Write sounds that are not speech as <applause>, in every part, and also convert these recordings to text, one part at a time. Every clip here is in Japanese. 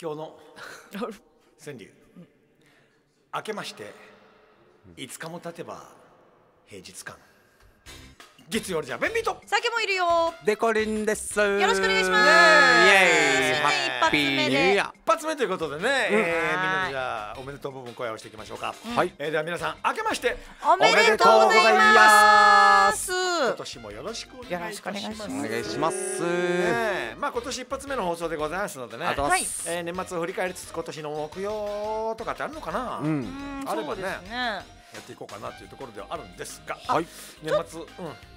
今日の <laughs> 川柳明けまして5日も経てば平日間月曜日じゃ便利と酒もいるよデコリンですよろしくお願いしますイエーイ一発目ということでね、えー、みんなじゃおめでとう部分声をしていきましょうか、はい、えー、では皆さん明けましておめでとうございます今年もよろしくお願いしますお願いします、まあ今年一発目の放送でございますのでね、はい、えー、年末を振り返りつつ今年の目標とかってあるのかな、うん、あればね、ね、やっていこうかなというところではあるんですが、はい、年末、うん、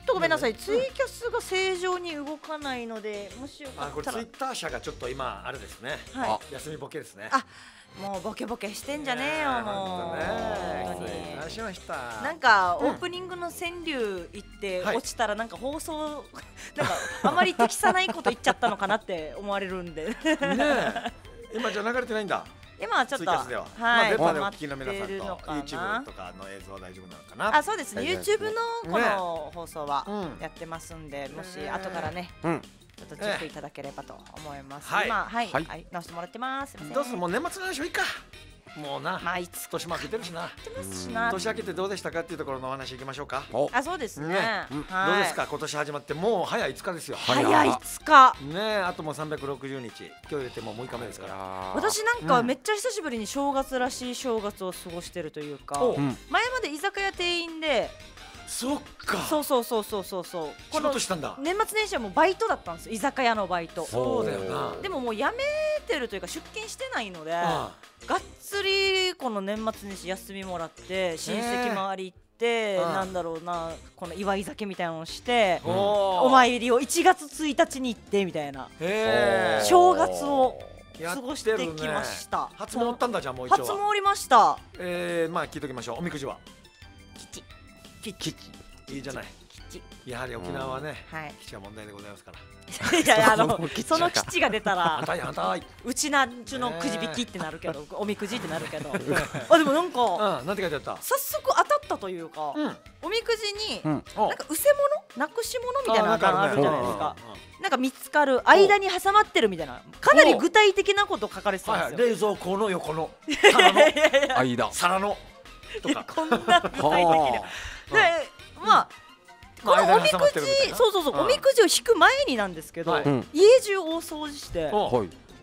とごめんなさい、ツイキャスが正常に動かないので、もしよかったら。あ、これツイッター社がちょっと今あれですね。はい、休みボケですね。あ。もうボケボケしてんじゃねえよもうなんかオープニングの川柳行って落ちたらなんか放送、<laughs> なんかあまり適さないこと言っちゃったのかなって思われるんで今じゃ流れてないんだ今はちょっと、はい、まあ、でお聞きの皆さんと YouTube とかの映像は大丈夫なのかなあそうですね YouTube のこの放送はやってますんで、もし後からね、ちょっとチェックいただければと思います。はい、今、はい、はい、はい、直してもらってます。どうする、もう年末の話はいいか。もうな、まあ、いつ年も明けてるしな年明けてどうでしたかっていうところのお話いきましょうかあそうですね、ねはい、どうですか今年始まってもう早五日ですよ早五日ねあともう百六十日今日入れてもう六日目ですから私なんかめっちゃ久しぶりに正月らしい正月を過ごしてるというか、うん、前まで居酒屋店員でそっかそうそうそうそうそうそうこの年末年始はもうバイトだったんです居酒屋のバイトそうだよなでももう辞めてるというか出勤してないのでがっつりこの年末年始休みもらって親戚周り行って。なんだろうなこの祝い酒みたいなのをして、お参りを1月1日に行ってみたいな正月を過ごしてきました、ね、初詣ったんだじゃあもう一応初詣りましたえー、まあ聞いときましょうおみくじは基地いいじゃない基地やはり沖縄はね、はい、基地が問題でございますから <laughs> いやあのその基地が出たら反対反対うちなんちゅのくじ引きってなるけど、おみくじってなるけど <laughs> あでもなんか、うん、なんて書いてあった早速当たったというか、うん、おみくじに、うん、なんかうせ物なくし物みたいなのがあるじゃないですか、ね、なんか見つかる間に挟まってるみたいなかなり具体的なこと書かれてたんですよ、はいはい、冷蔵庫の横の皿の間皿のとかこんな具体的なでまあこのおみくじそうそうそう、おみくじを引く前になんですけど、家中大掃除して、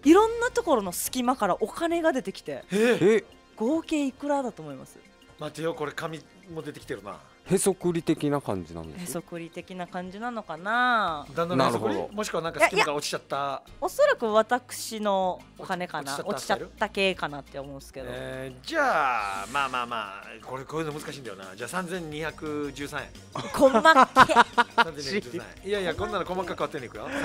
い、ろんなところの隙間からお金が出てきて合計いくらだと思います待てよこれ紙も出てきてるなへそくり的な感じなんですへそくり的な感じなのかなだんだんへそくりもしくはなんかスキ間が落ちちゃったおそらく私のお金かな落ちちゃった系かなって思うんですけど、えー、じゃあまあまあまあこれこういうの難しいんだよなじゃあ3213円細かけいやいやこんなの細かく当てにいくよ3213円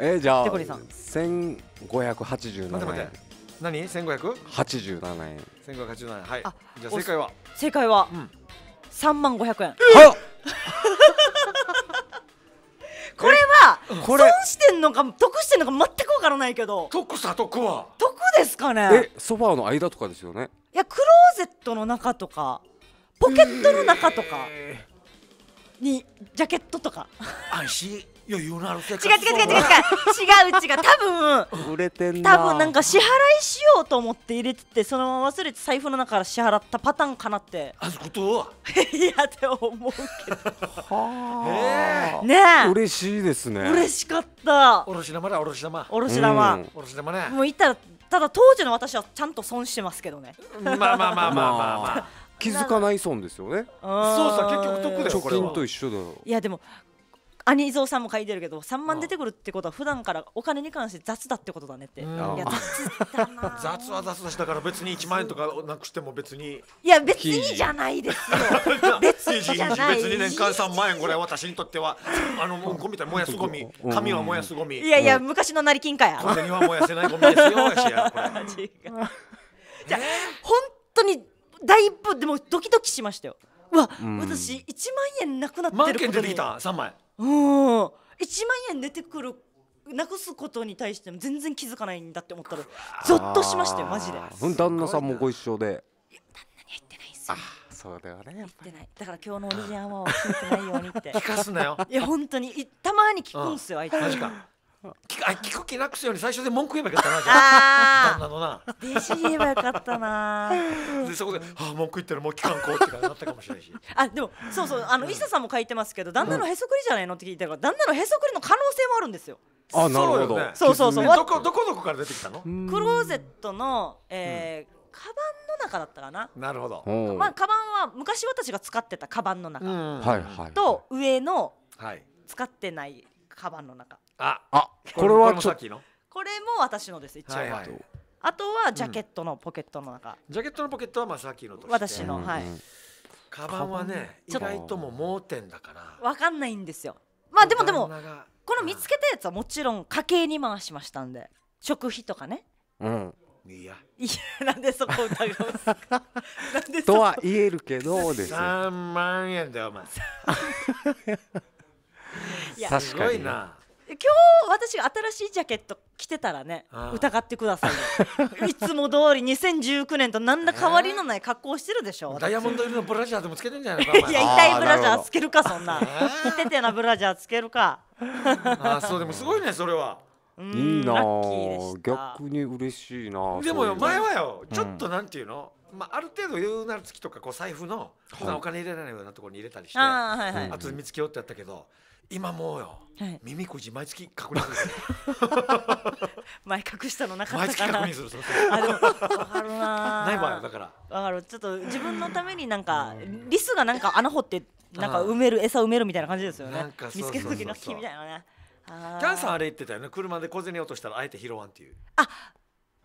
えー、じゃあ1587円待って待って何千五百？八十七円千五百八十七円はいじゃあ正解は正解は、うん三万五百0円 <laughs> これはこれ損してんのか得してんのか全くわからないけど得さ得は得ですかねえソファーの間とかですよねいやクローゼットの中とかポケットの中とかにジャケットとか安心いや、言うなる違う違う違う違う違う違う違う多分売れてん多分なんか支払いしようと思って入れててそのまま忘れて財布の中から支払ったパターンかなってあそことは <laughs> いやって思うけどはあ、えー、ねえ嬉しいですね嬉しかったおろし玉だおろし玉おろし玉、うん、おろし玉ねもう言ったらただ当時の私はちゃんと損してますけどねまあまあまあまあまあ気づかない損ですよねそうさ結局得だよ貯金と一緒だいやでもアニゾーさんも書いてるけど3万出てくるってことは普段からお金に関して雑だってことだねっていや雑だな <laughs> 雑は雑だしだから別に1万円とかなくしても別にいや別にじゃないですよ <laughs> 別にじゃない別に年間3万円ぐらい私にとってはあのゴミみたい燃やすゴミ紙は燃やすゴミいやいや昔の成金かや金には燃やせないゴミですよしや <laughs> じゃ本当にだいぶでもドキドキしましたよわ、うん、私1万円なくなってるこ万件出てきた3枚うん1万円出てくるなくすことに対しても全然気づかないんだって思ったらゾッとしましたよマジで旦那さんもご一緒で旦那に入ってないんすよそうだよね入ってないだから今日のオリジンは聞いてないようにって <laughs> 聞かすなよいや本当にたまに聞くんすよあいつ確か聞あ聞く気なくすより最初で文句言えばよかったなじゃあ旦那のな弟子言えばよかったな <laughs> でそこで「あ文句言ったらもう聞かんこう」ってなったかもしれないしあでもそうそうあの伊佐さんも書いてますけど旦那のへそくりじゃないのって聞いたから旦那のへそくりの可能性もあるんですよあなるほどそう,、ね、そうそうそうどこどこどこから出てきたのクローゼットの、えー、うんカの中だったかな。なるほど。まあカは昔私が使ってたカバンの中、と上の使ってないカバンの中。ああこれはちょっとこれも私のです一応、はいはい、あとはジャケットのポケットの中、うん、ジャケットのポケットはまあさっきのとして私の、うん、はいカバンはね意外とも盲点だから分かんないんですよまあでもでもこの見つけたやつはもちろん家計に回しましたんで食費とかねうんいやいやなんでそこ疑うす <laughs> とは言えるけどです3万円だよお前 <laughs> すごいな私新しいジャケット着てたらね疑ってください、<laughs> いつも通り2019年と何ら変わりのない格好してるでしょ、ダイヤモンド色のブラジャーでもつけてんじゃないか <laughs> いや痛いブラジャーつけるかそんなてて <laughs> なブラジャーつけるかあそうでもすごいねそれはいいな逆に嬉しいなでも前はよちょっとなんていうの、まあ、ある程度余裕なる月とかこう財布の、お金入れられないようなところに入れたりして、あはいはい、あと見つけようってやったけど、今もうよ、はい、耳こじ毎月確認する <laughs> 前隠したのなかったかな毎月確認するあでもかるなないわよだからわかるちょっと自分のためになんか、うん、リスがなんか穴掘ってなんか埋める餌埋めるみたいな感じですよね見つけた時の木みたいなねキャンさんあれ言ってたよね車で小銭落としたらあえて拾わんっていうあ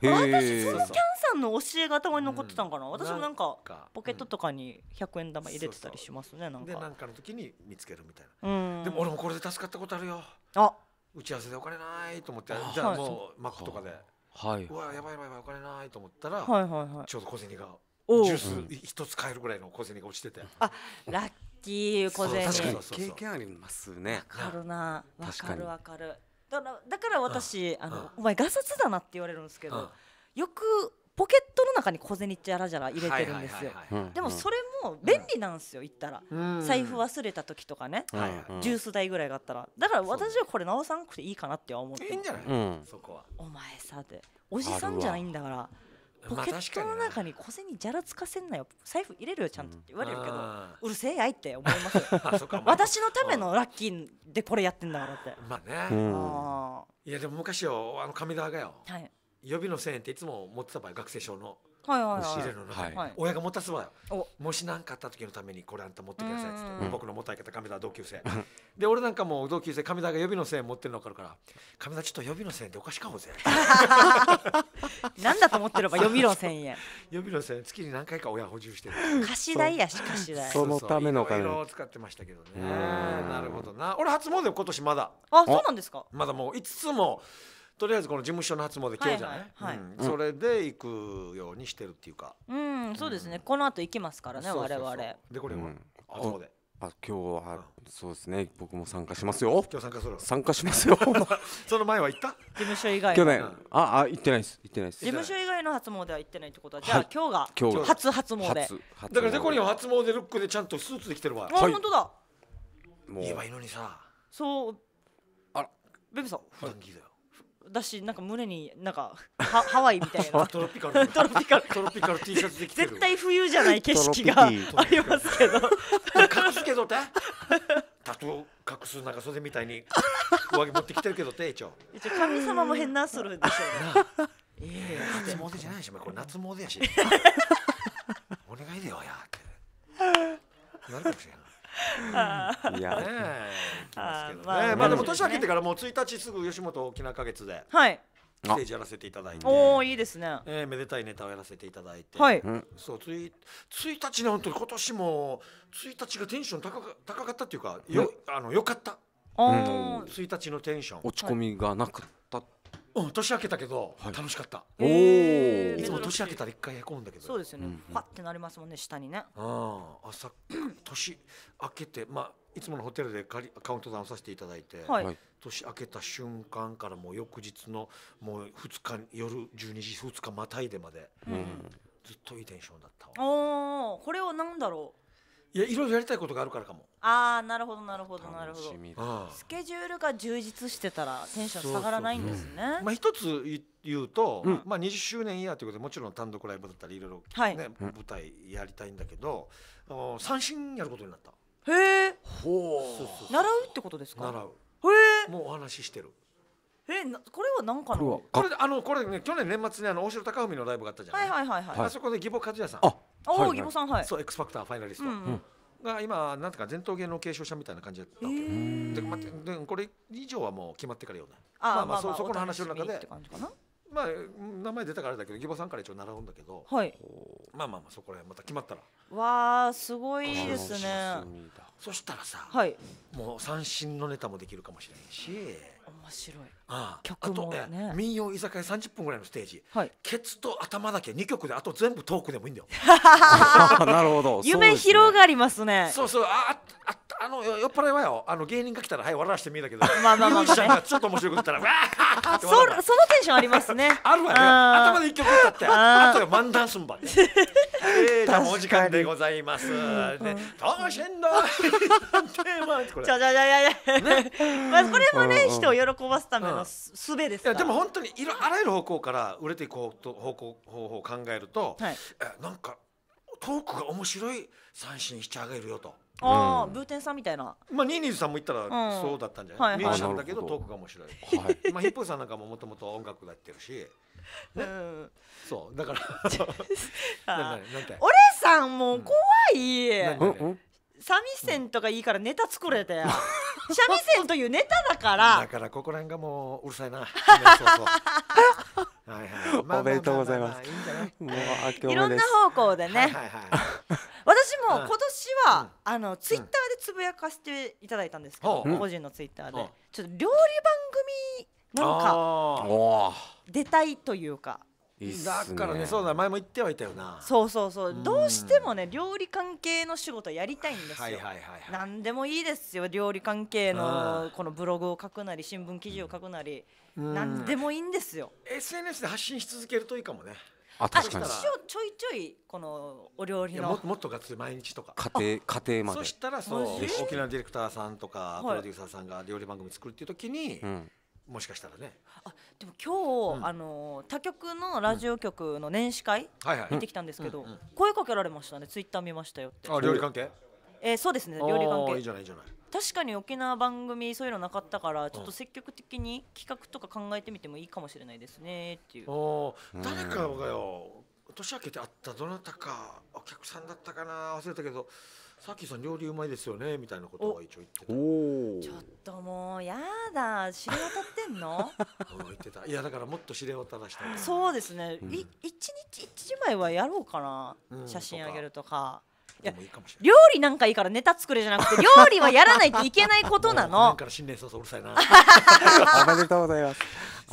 私そんキャンさんの教えが頭に残ってたんかな、うん、私もなんかポケットとかに100円玉入れてたりしますね、なんかでなんかの時に見つけるみたいな、でも俺もこれで助かったことあるよあ打ち合わせでお金ないと思ってじゃあもうマックとかで、はい、うわやばいやばいやばいお金ないと思ったら、はいはいはい、ちょうど小銭がジュース一つ買えるぐらいの小銭が落ちてて、あラッキー小銭確かに経験ありますねわかるなわかるわかるだからだから私あの、お前がさつだなって言われるんですけど、よくポケットの中に小銭じゃらじゃら入れてるんですよでもそれも便利なんですよ、言ったら、財布忘れた時とかね、ジュース代ぐらいがあったらだから私はこれ直さなくていいかなって思っていいんじゃない、お前さでおじさんじゃないんだからポケットの中に小銭じゃらつかせんなよ財布入れるよちゃんとって言われるけど、うるせえやいって思います <laughs> <laughs> 私のためのラッキーでこれやってんだからってまあね、うん、いやでも昔よあの上田がよ、はい、予備の1000円っていつも持ってた場合学生証の押入れの中に、はい、親が持たすわもし何かあった時のためにこれあんた持ってくださいっつって僕の持たい方亀田同級生で俺なんかも同級生亀田が予備の線持ってるの分かるから亀田ちょっと予備の線でおかしかおうぜ <laughs> なんだと思ってれば予備の線へ予備の線月に何回か親補充してる貸し代やし貸し代そのためのお金を使ってましたけどねなるほどな俺初詣今年まだあそうなんですかまだもう5つもとりあえずこの事務所の初詣今日じゃない、はい、それで行くようにしてるっていうかうん、そうですねこの後行きますからね我々でこれは初詣、あ今日は、そうですね僕も参加しますよ今日参加する参加しますよ <laughs> その前は行った事務所以外去年、ああ行ってないです行ってないです事務所以外の初詣は行ってないってことは、じゃあ今日が今日初初詣だからデコリンは初詣ルックでちゃんとスーツで来てるわ、はあ本当だもう言えばいいのにさそうあらベビさん普段着だだしなんか胸になんかハワイみたいな <laughs> トロピカルトロピカルトロピカル T シャツできてる絶対冬じゃない景色がありますけど隠すけどってタトゥー隠すなんか袖みたいに上着持ってきてるけどって一応一応神様も変なするでしょうねいやいやじゃないしこれ夏モデやし <laughs> お願いでよやってなるかもしれないいや、ねあまあ、ね、まあでも年明けてからもう一日すぐ吉本沖縄花月で、はい、ステージやらせていただいておおいいですね、えー、めでたいネタをやらせていただいて、はい、そうつい一日ね本当に今年も一日がテンション高か高かったっていうかよあのよかった。うん、1日のテンション落ち込みがなかったうん、年明けたけど、楽しかった。おお。いつも年明けたら一回へこむんだけど。そうですよね。パってなりますもんね、下にね。ああ、朝、年明けて、まあ、いつものホテルで、カウントダウンさせていただいて。はい、年明けた瞬間から、もう翌日の、もう二日、夜十二時、二日またいでまで。うん、ずっといいテンションだったわ。おお、これは何だろう。いやいろいろやりたいことがあるからかもああなるほどなるほどなるほどスケジュールが充実してたらテンション下がらないんですね、まあ一つ言うと、まあ二十周年イヤーということでもちろん単独ライブだったりいろいろね、はい、舞台やりたいんだけど、うん、三振やることになったへえほう習うってことですか習うへえもうお話ししてるえこれは何かなこれあのこれね去年年末にあの大城隆文のライブがあったじゃないはいはいはいはいあそこで義母和也さんあおお、義母さんはい。そう X ファクターファイナリスト。が今なんていうか前頭芸能継承者みたいな感じだったわけでま、でこれ以上はもう決まってからよねまあまあそこの話の中でまあ名前出たからだけど義母さんから一応習うんだけど、はい、まあまあまあそこら辺また決まったらわあすごいですねそしたらさ、はい、もう三振のネタもできるかもしれないし面白い曲も、ね、と、ね、民謡居酒屋30分ぐらいのステージ、はい、ケツと頭だけ2曲であと全部トークでもいいんだよ <laughs> なるほど <laughs> 夢広がりますねそうそうあああの酔っ払いはよあの芸人が来たらはい笑わしてみえだけど <laughs> まあまあまあ、ね、がちょっと面白いこと言ったらわーそそのテンションありますねあるわね頭で1曲歌ってあとが漫談すんばねえー、お時間でございます。ね、等身大これ。<laughs> じゃじゃじゃじゃ。ね、まあこれもね、人を喜ばすためのすべですいやでも本当にいろあらゆる方向から売れていこうと方向方法を考えると、はい、えなんかトークが面白い三振してあげるよと。ああ、ブーテンさんみたいな。まあ、ニーニーズさんも言ったら、そうだったんじゃない。ミュージシャンだけど、トークが面白い。まあ、ヒップさんなんかも、もともと音楽やってるし。ね、そう、だから。俺 <laughs> さんも怖い。三味線とかいいからネタ作れて <laughs> 三味線というネタだからだからここら辺がもううるさいなはいはい、<laughs> おめでとうございます。<laughs> いろんな方向でね。はいはいはい、私も今年は、うん、あのツイッターでつぶやかせていただいたんですけど、うん、個人のツイッターで、うん、ちょっと料理番組なんか出たいというか。だからねそうだ前も言ってはいたよなそうそうそう、どうしてもね料理関係の仕事やりたいんですよ、何でもいいですよ料理関係のこのブログを書くなり新聞記事を書くなり、何でもいいんですよ SNS で発信し続けるといいかもねあ確かにちょいちょいこのお料理のもっとがっつり毎日とか家庭家庭までそしたらそう沖縄ディレクターさんとかプロデューサーさんが料理番組作るっていう時に、うんもしかしたらねあでも今日、うん、あの他局のラジオ局の年始会、行見てきたんですけど、声かけられましたねツイッター見ましたよってあ料理関係えー、そうですね料理関係いいじゃないいいじゃない確かに沖縄番組そういうのなかったからちょっと積極的に企画とか考えてみてもいいかもしれないですねっていう、うん、誰かがよ年明けてあったどなたかお客さんだったかな忘れたけどさっきさん料理うまいですよねみたいなことは一応言ってたちょっともうやだ知れ渡ってんの <laughs> 言ってたいやだからもっと知れ渡らしたいそうですね、うん、い一日一枚はやろうかな、うん、写真あげるとか。いやもいいいかしれな料理なんかいいからネタ作れじゃなくて料理はやらないといけないことなの。<laughs> からうるさいな <laughs> おめでとうございます。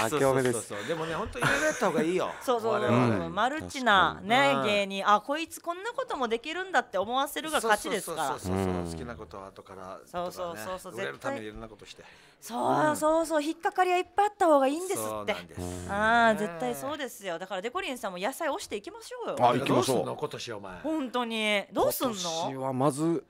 あけおめですでもね本当いろいろやった方がいいよ <laughs> そうそうそう、マルチなね芸人あこいつこんなこともできるんだって思わせるが勝ちですからそうそうそう好きなことは後から、そうそうそうそう絶対いろんなことしてそうそうそう、引っかかりはいっぱいあった方がいいんですってああ絶対そうですよだからデコリンさんも野菜をしていきましょうよあ行きましょう今年、お前本当にどうすんの私はまず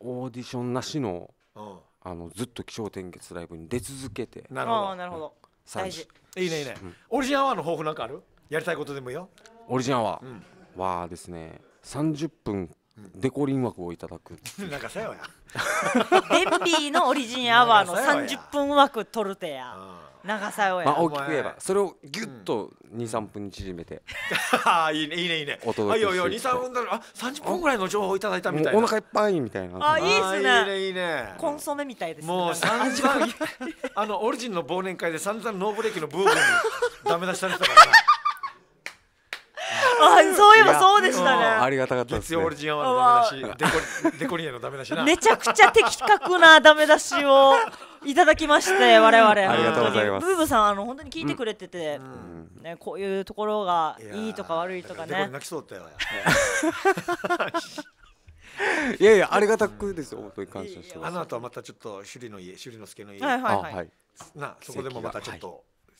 オーディションなしの、うんあのずっと気象転結ライブに出続けてなるほど、大事いいねいいね、うん、オリジンアワーの抱負なんかあるやりたいことでもいいよオリジンアワー、うはですね30分デコリン枠をいただく、うん、なんかさよや <laughs> ベッピーのオリジンアワーの30分枠取るてや、長さをや、まあ、大きく言えばそれをギュッと二三分に縮めて <laughs> いいねいいねいいねおいやいや23分だらあ三0分ぐらいの情報をいただいたみたいなお腹いっぱいみたいなあいいですねいいねいいねコンソメみたいです、ね、もう三散々 <laughs> あのオリジンの忘年会で散々ノーブレーキのブームにダメ出しされてたからあそういえばそうでしたねありがたかったです、ね、月曜はダメ出しデコリエのダメ出しなめちゃくちゃ的確なダメ出しをいただきまして我々ありがとうございますブーブさんあの本当に聞いてくれてて、うん、ねこういうところがいいとか悪いとかね泣きそうだったよ <laughs> いやいやありがたくですよ、本当に感謝してますあの後はまたちょっと首里の家首里の助の家はいはいはいなそこでもまたちょっと、はい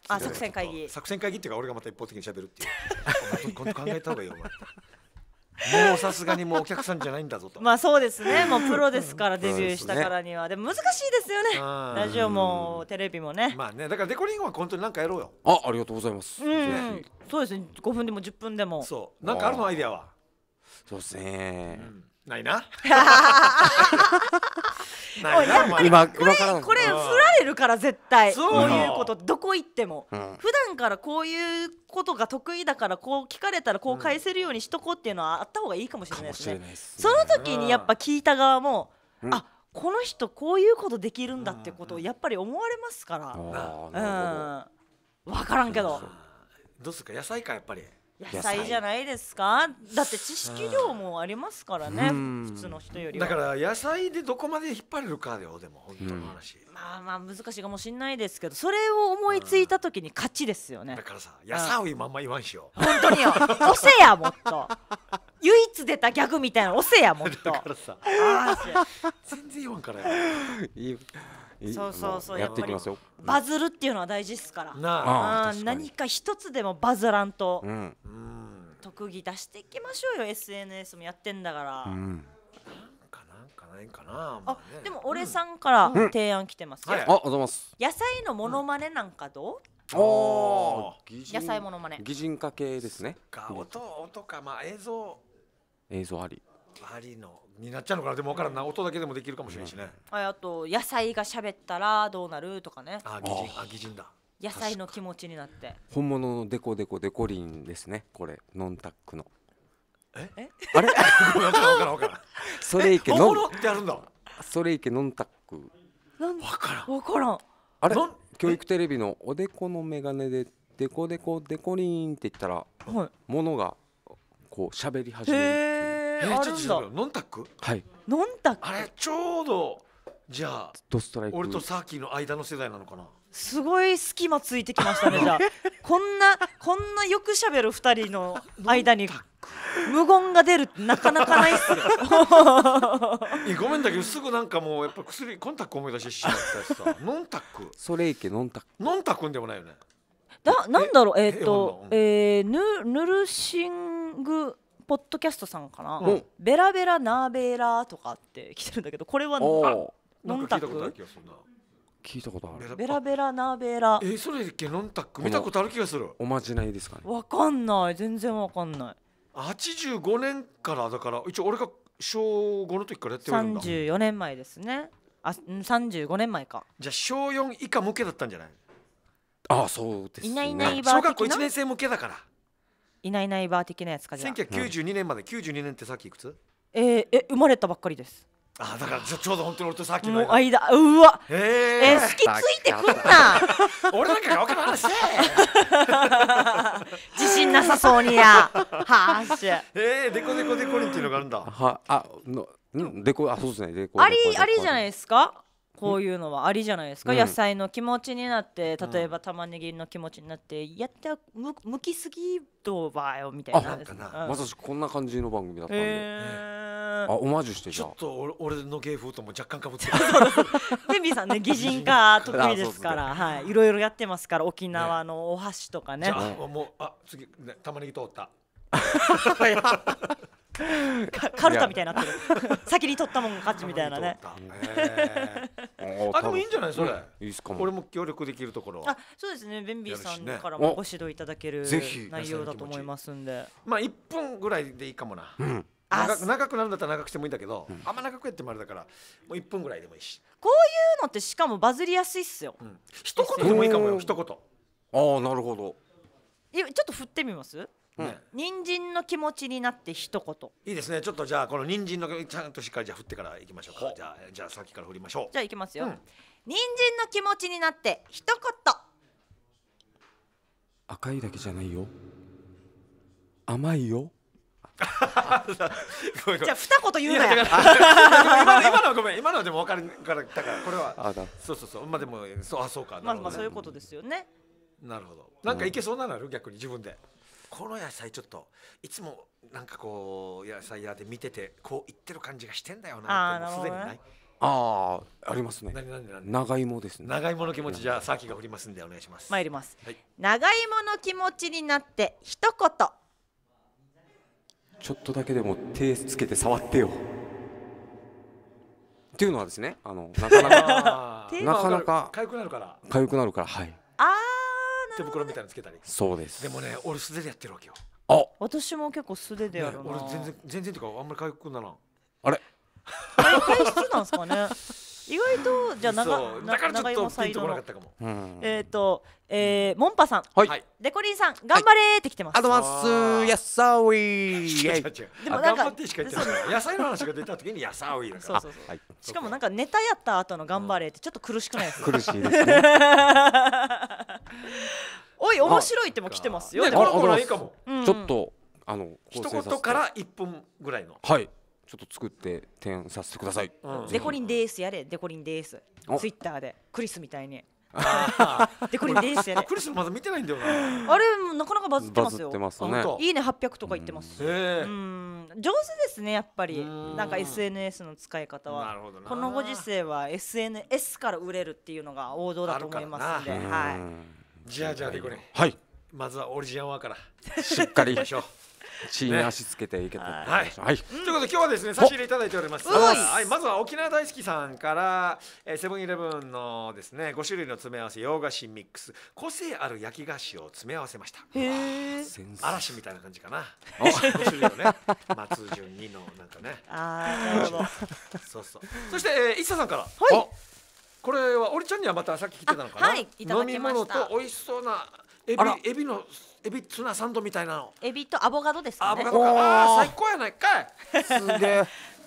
あ作戦会議作戦会議っていうか俺がまた一方的にしゃべるっていう考えた方がいいよお前もうさすがにもうお客さんじゃないんだぞとまあそうですねもうプロですからデビューしたからには、でも難しいですよねラジオもテレビもねまあねだからデコリングは本当に何かやろうよあありがとうございます、うん、そうですね5分でも10分でもそうなんかあるのアイデアはそうですね、うんないな。<laughs> なこれ今これこれ振られるから絶対こういうことどこ行っても、うん、普段からこういうことが得意だからこう聞かれたらこう返せるようにしとこうっていうのはあった方がいいかもしれないですね。すねその時にやっぱ聞いた側も、うん、あこの人こういうことできるんだってことをやっぱり思われますから、うん、分からんけど。どうすか野菜かやっぱり。野菜じゃないですかだって知識量もありますからね普通の人よりだから野菜でどこまで引っ張れるかよでも本当の話、うん、まあまあ難しいかもしれないですけどそれを思いついた時に勝ちですよね、うん、だからさ野菜を今まんま言わんしよ本当によ押 <laughs> せやもっと唯一出たギャグみたいな押せやもっと <laughs> 全然言わんからよそうそうそうやっていきますよバズるっていうのは大事ですからなあ何か一つでもバズらんと、うん、特技出していきましょうよ SNS もやってんだから、うん、なんかなんかないかな、まあ、ね、でも俺さんから提案来てますよ、うんはい、あおざます野菜のモノマネなんかどう、お野菜ものまね擬人化系ですね音音かまあ映像映像ありありのになっちゃうのかなでも分からんな、音だけでもできるかもしれないしね、ああと野菜が喋ったらどうなるとかねあ擬人あ擬人だ野菜の気持ちになって本物のデコデコデコリンですねこれノンタックのええあれごめん分からん分からん分からんそれいけノン物ってそれいけノンタックな分からん分からんあれ教育テレビのおでこの眼鏡でデコデコデコリンって言ったらはい物がこう喋り始めるっていうえー、あるんだノンタックはいノンタックあれちょうどじゃあドストライク俺とサーキーの間の世代なのかなすごい隙間ついてきましたね <laughs> じゃあこんなこんなよくしゃべる2人の間に無言が出るってなかなかないっすよごめんだけどすぐなんかもうやっぱ薬コンタック思い出してしまったしさノンタックそれいけノンタックノンタックでもないよねだなんだろうえっ、とえ、えー、ヌヌルシングポッドキャストさんかな、うんベラベラナーベーラーとかって来てるんだけどこれはノンタク気がな聞いたことあるベラベラナーベーラーえそれだっけノンタック見たことある気がするおまじないですかねわかんない全然わかんない85年からだから一応俺が小5の時からやってるんだ34年前ですねあう35年前かじゃあ小4以下向けだったんじゃないああそうですねいないいないな小学校1年生向けだからいないいないバー的なやつかじゃあ1992年まで、うん、92年ってさっきいくつえー、え生まれたばっかりですあだからちょうど本当に俺とさっきの間うわえー、えー、好きついてくんな俺なんかが分からん <laughs> 自信なさそうにやはあしえー、デコデコデコリンっていうのがあるんだはあのうん、デコあそうですねデコありありじゃないですかこういうのはありじゃないですか、うん、野菜の気持ちになって例えば玉ねぎの気持ちになって、うん、やってむ向きすぎどうばよみたいな、うん、まさしくこんな感じの番組だったんで、えー、あオマージュしてちょっと俺の芸風とも若干かぶってるデビ <laughs> さんね擬人化 <laughs> 得意ですからね、はいいろいろやってますから沖縄のお箸とかね、ね、もうあ次、ね、玉ねぎ通った <laughs> カルタみたいになってる <laughs> 先に取ったもん勝ちみたいなねあでもいいんじゃないそれ、いいすか俺も協力できるところあそうですねベンビーさんからもご指導いただける内容だと思いますんでまあ1分ぐらいでいいかもな、うん長長くなるんだったら長くしてもいいんだけど、うん、あんま長くやってもあれだからもう1分ぐらいでもいいしこういうのってしかもバズりやすいっすよ、うん、一言でもいいかもよ一言ああなるほどいちょっと振ってみます人参の気持ちになって一言いいですねちょっとじゃあこの人参のちゃんとしっかりじゃあ振ってからいきましょうかじゃあじゃあさっきから振りましょうじゃあいきますよ、うん、人参の気持ちになって一言赤いだけじゃないよ甘いよ <laughs> じゃあ二言言うなよ <laughs> 今のはごめん今のはでも分かるからだからこれはそうそうそうまあでもそうあそうかまあまあそういうことですよねなるほどなんかいけそうなのある逆に自分でこの野菜ちょっといつもなんかこう野菜屋で見ててこう言ってる感じがしてんだよなってすでにないああありますね。何何何長芋ですね。長芋の気持ちじゃあさきが降りますんでお願いします。参ります。はい、長芋の気持ちになって一言。ちょっとだけでも手つけて触ってよ。っていうのはですね、あのなかなか <laughs> なかなか痒くなるから痒くなるからはい。ああ。手袋みたいのつけたりそうですでもね俺素手でやってるわけよあ私も結構素手でやるな、ね、俺全然全然とかあんまり回復ならんあれ回復室なんですかね意外とじゃあ長だからちょっとピンとこなかったかも、うん、えっ、ー、と、えー、モンパさん、はい、デコリンさん頑張れってきてます、りでもなんか頑張ってしか言ってない野菜の話が出た時にやさおいだからしかもなんかネタやった後の頑張れってちょっと苦しくないですか、うん、苦しいですね <laughs> おい面白いっても来てますよ、こいいかも、うんちょっとあの一言から一分ぐらいのはいちょっと作って提させてください、うん、デコリンですやれデコリンですツイッターでクリスみたいに <laughs> デコリンですやれクリスまだ見てないんだよなあれなかなかバズってますよバズって、ね、いいね800とか言ってますうん上手ですねやっぱりなんか SNS の使い方はこのご時世は SNS から売れるっていうのが王道だと思いますんではいじゃあじゃあデコリンはいまずはオリジンワーからしっかりいきましょう地に足つけていけたはい、はい、ということで今日はですね差し入れいただいておりますはい、まずは沖縄大好きさんから、えセブンイレブンのですね5種類の詰め合わせ洋菓子ミックス個性ある焼き菓子を詰め合わせました嵐みたいな感じかな5 <laughs> 種類のね松潤2のなんかねああなるほどそうそうそして、えー、一さんからはいこれはおりちゃんにはまたさっき来てたのかな、はい、飲み物と美味しそうなエビエビのエビツナサンドみたいなのエビとアボカドですか、ね、アボカドかあ最高やないかいすげえ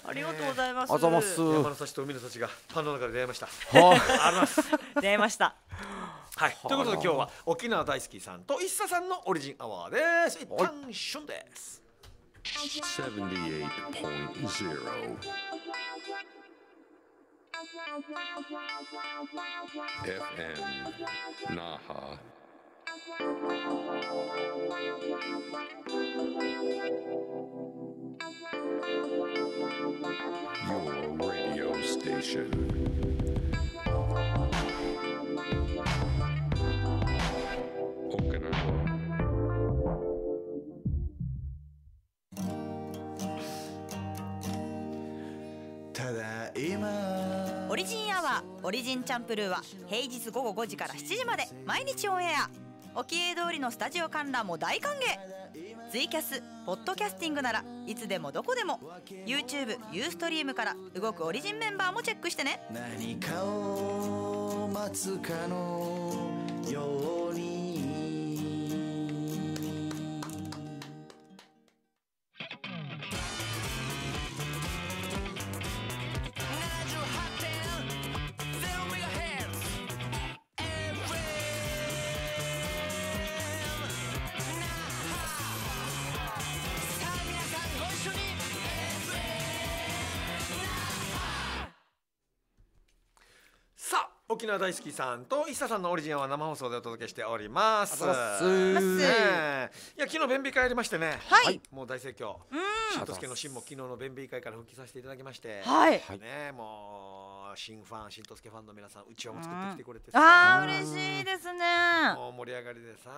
ありがとうございます。えー、あざます。山の幸と海の幸がパンの中で出会いました。はい、あります。出会いました。はい、ということで今日は沖縄大好きさんと一茶さんのオリジンアワーです。一旦シュンです。78.0 FM Naha Your オリジンアワー、オリジンチャンプルーは平日午後5時から7時まで毎日オンエア。沖江通りのスタジオ観覧も大歓迎ツイキャスポッドキャスティングならいつでもどこでも YouTube、ユーストリームから動くオリジンメンバーもチェックしてね何かを待つかのようの大好きさんと伊佐さんのオリジンは生放送でお届けしております。すね、いや昨日便秘会ありましてね、はい、もう大盛況。しんとすけのしんも昨日の便秘会から復帰させていただきまして、はい、ねもう。の新ファン新とすけファンの皆さんうちわも作ってきてくれてああ嬉しいですねもう盛り上がりでさ、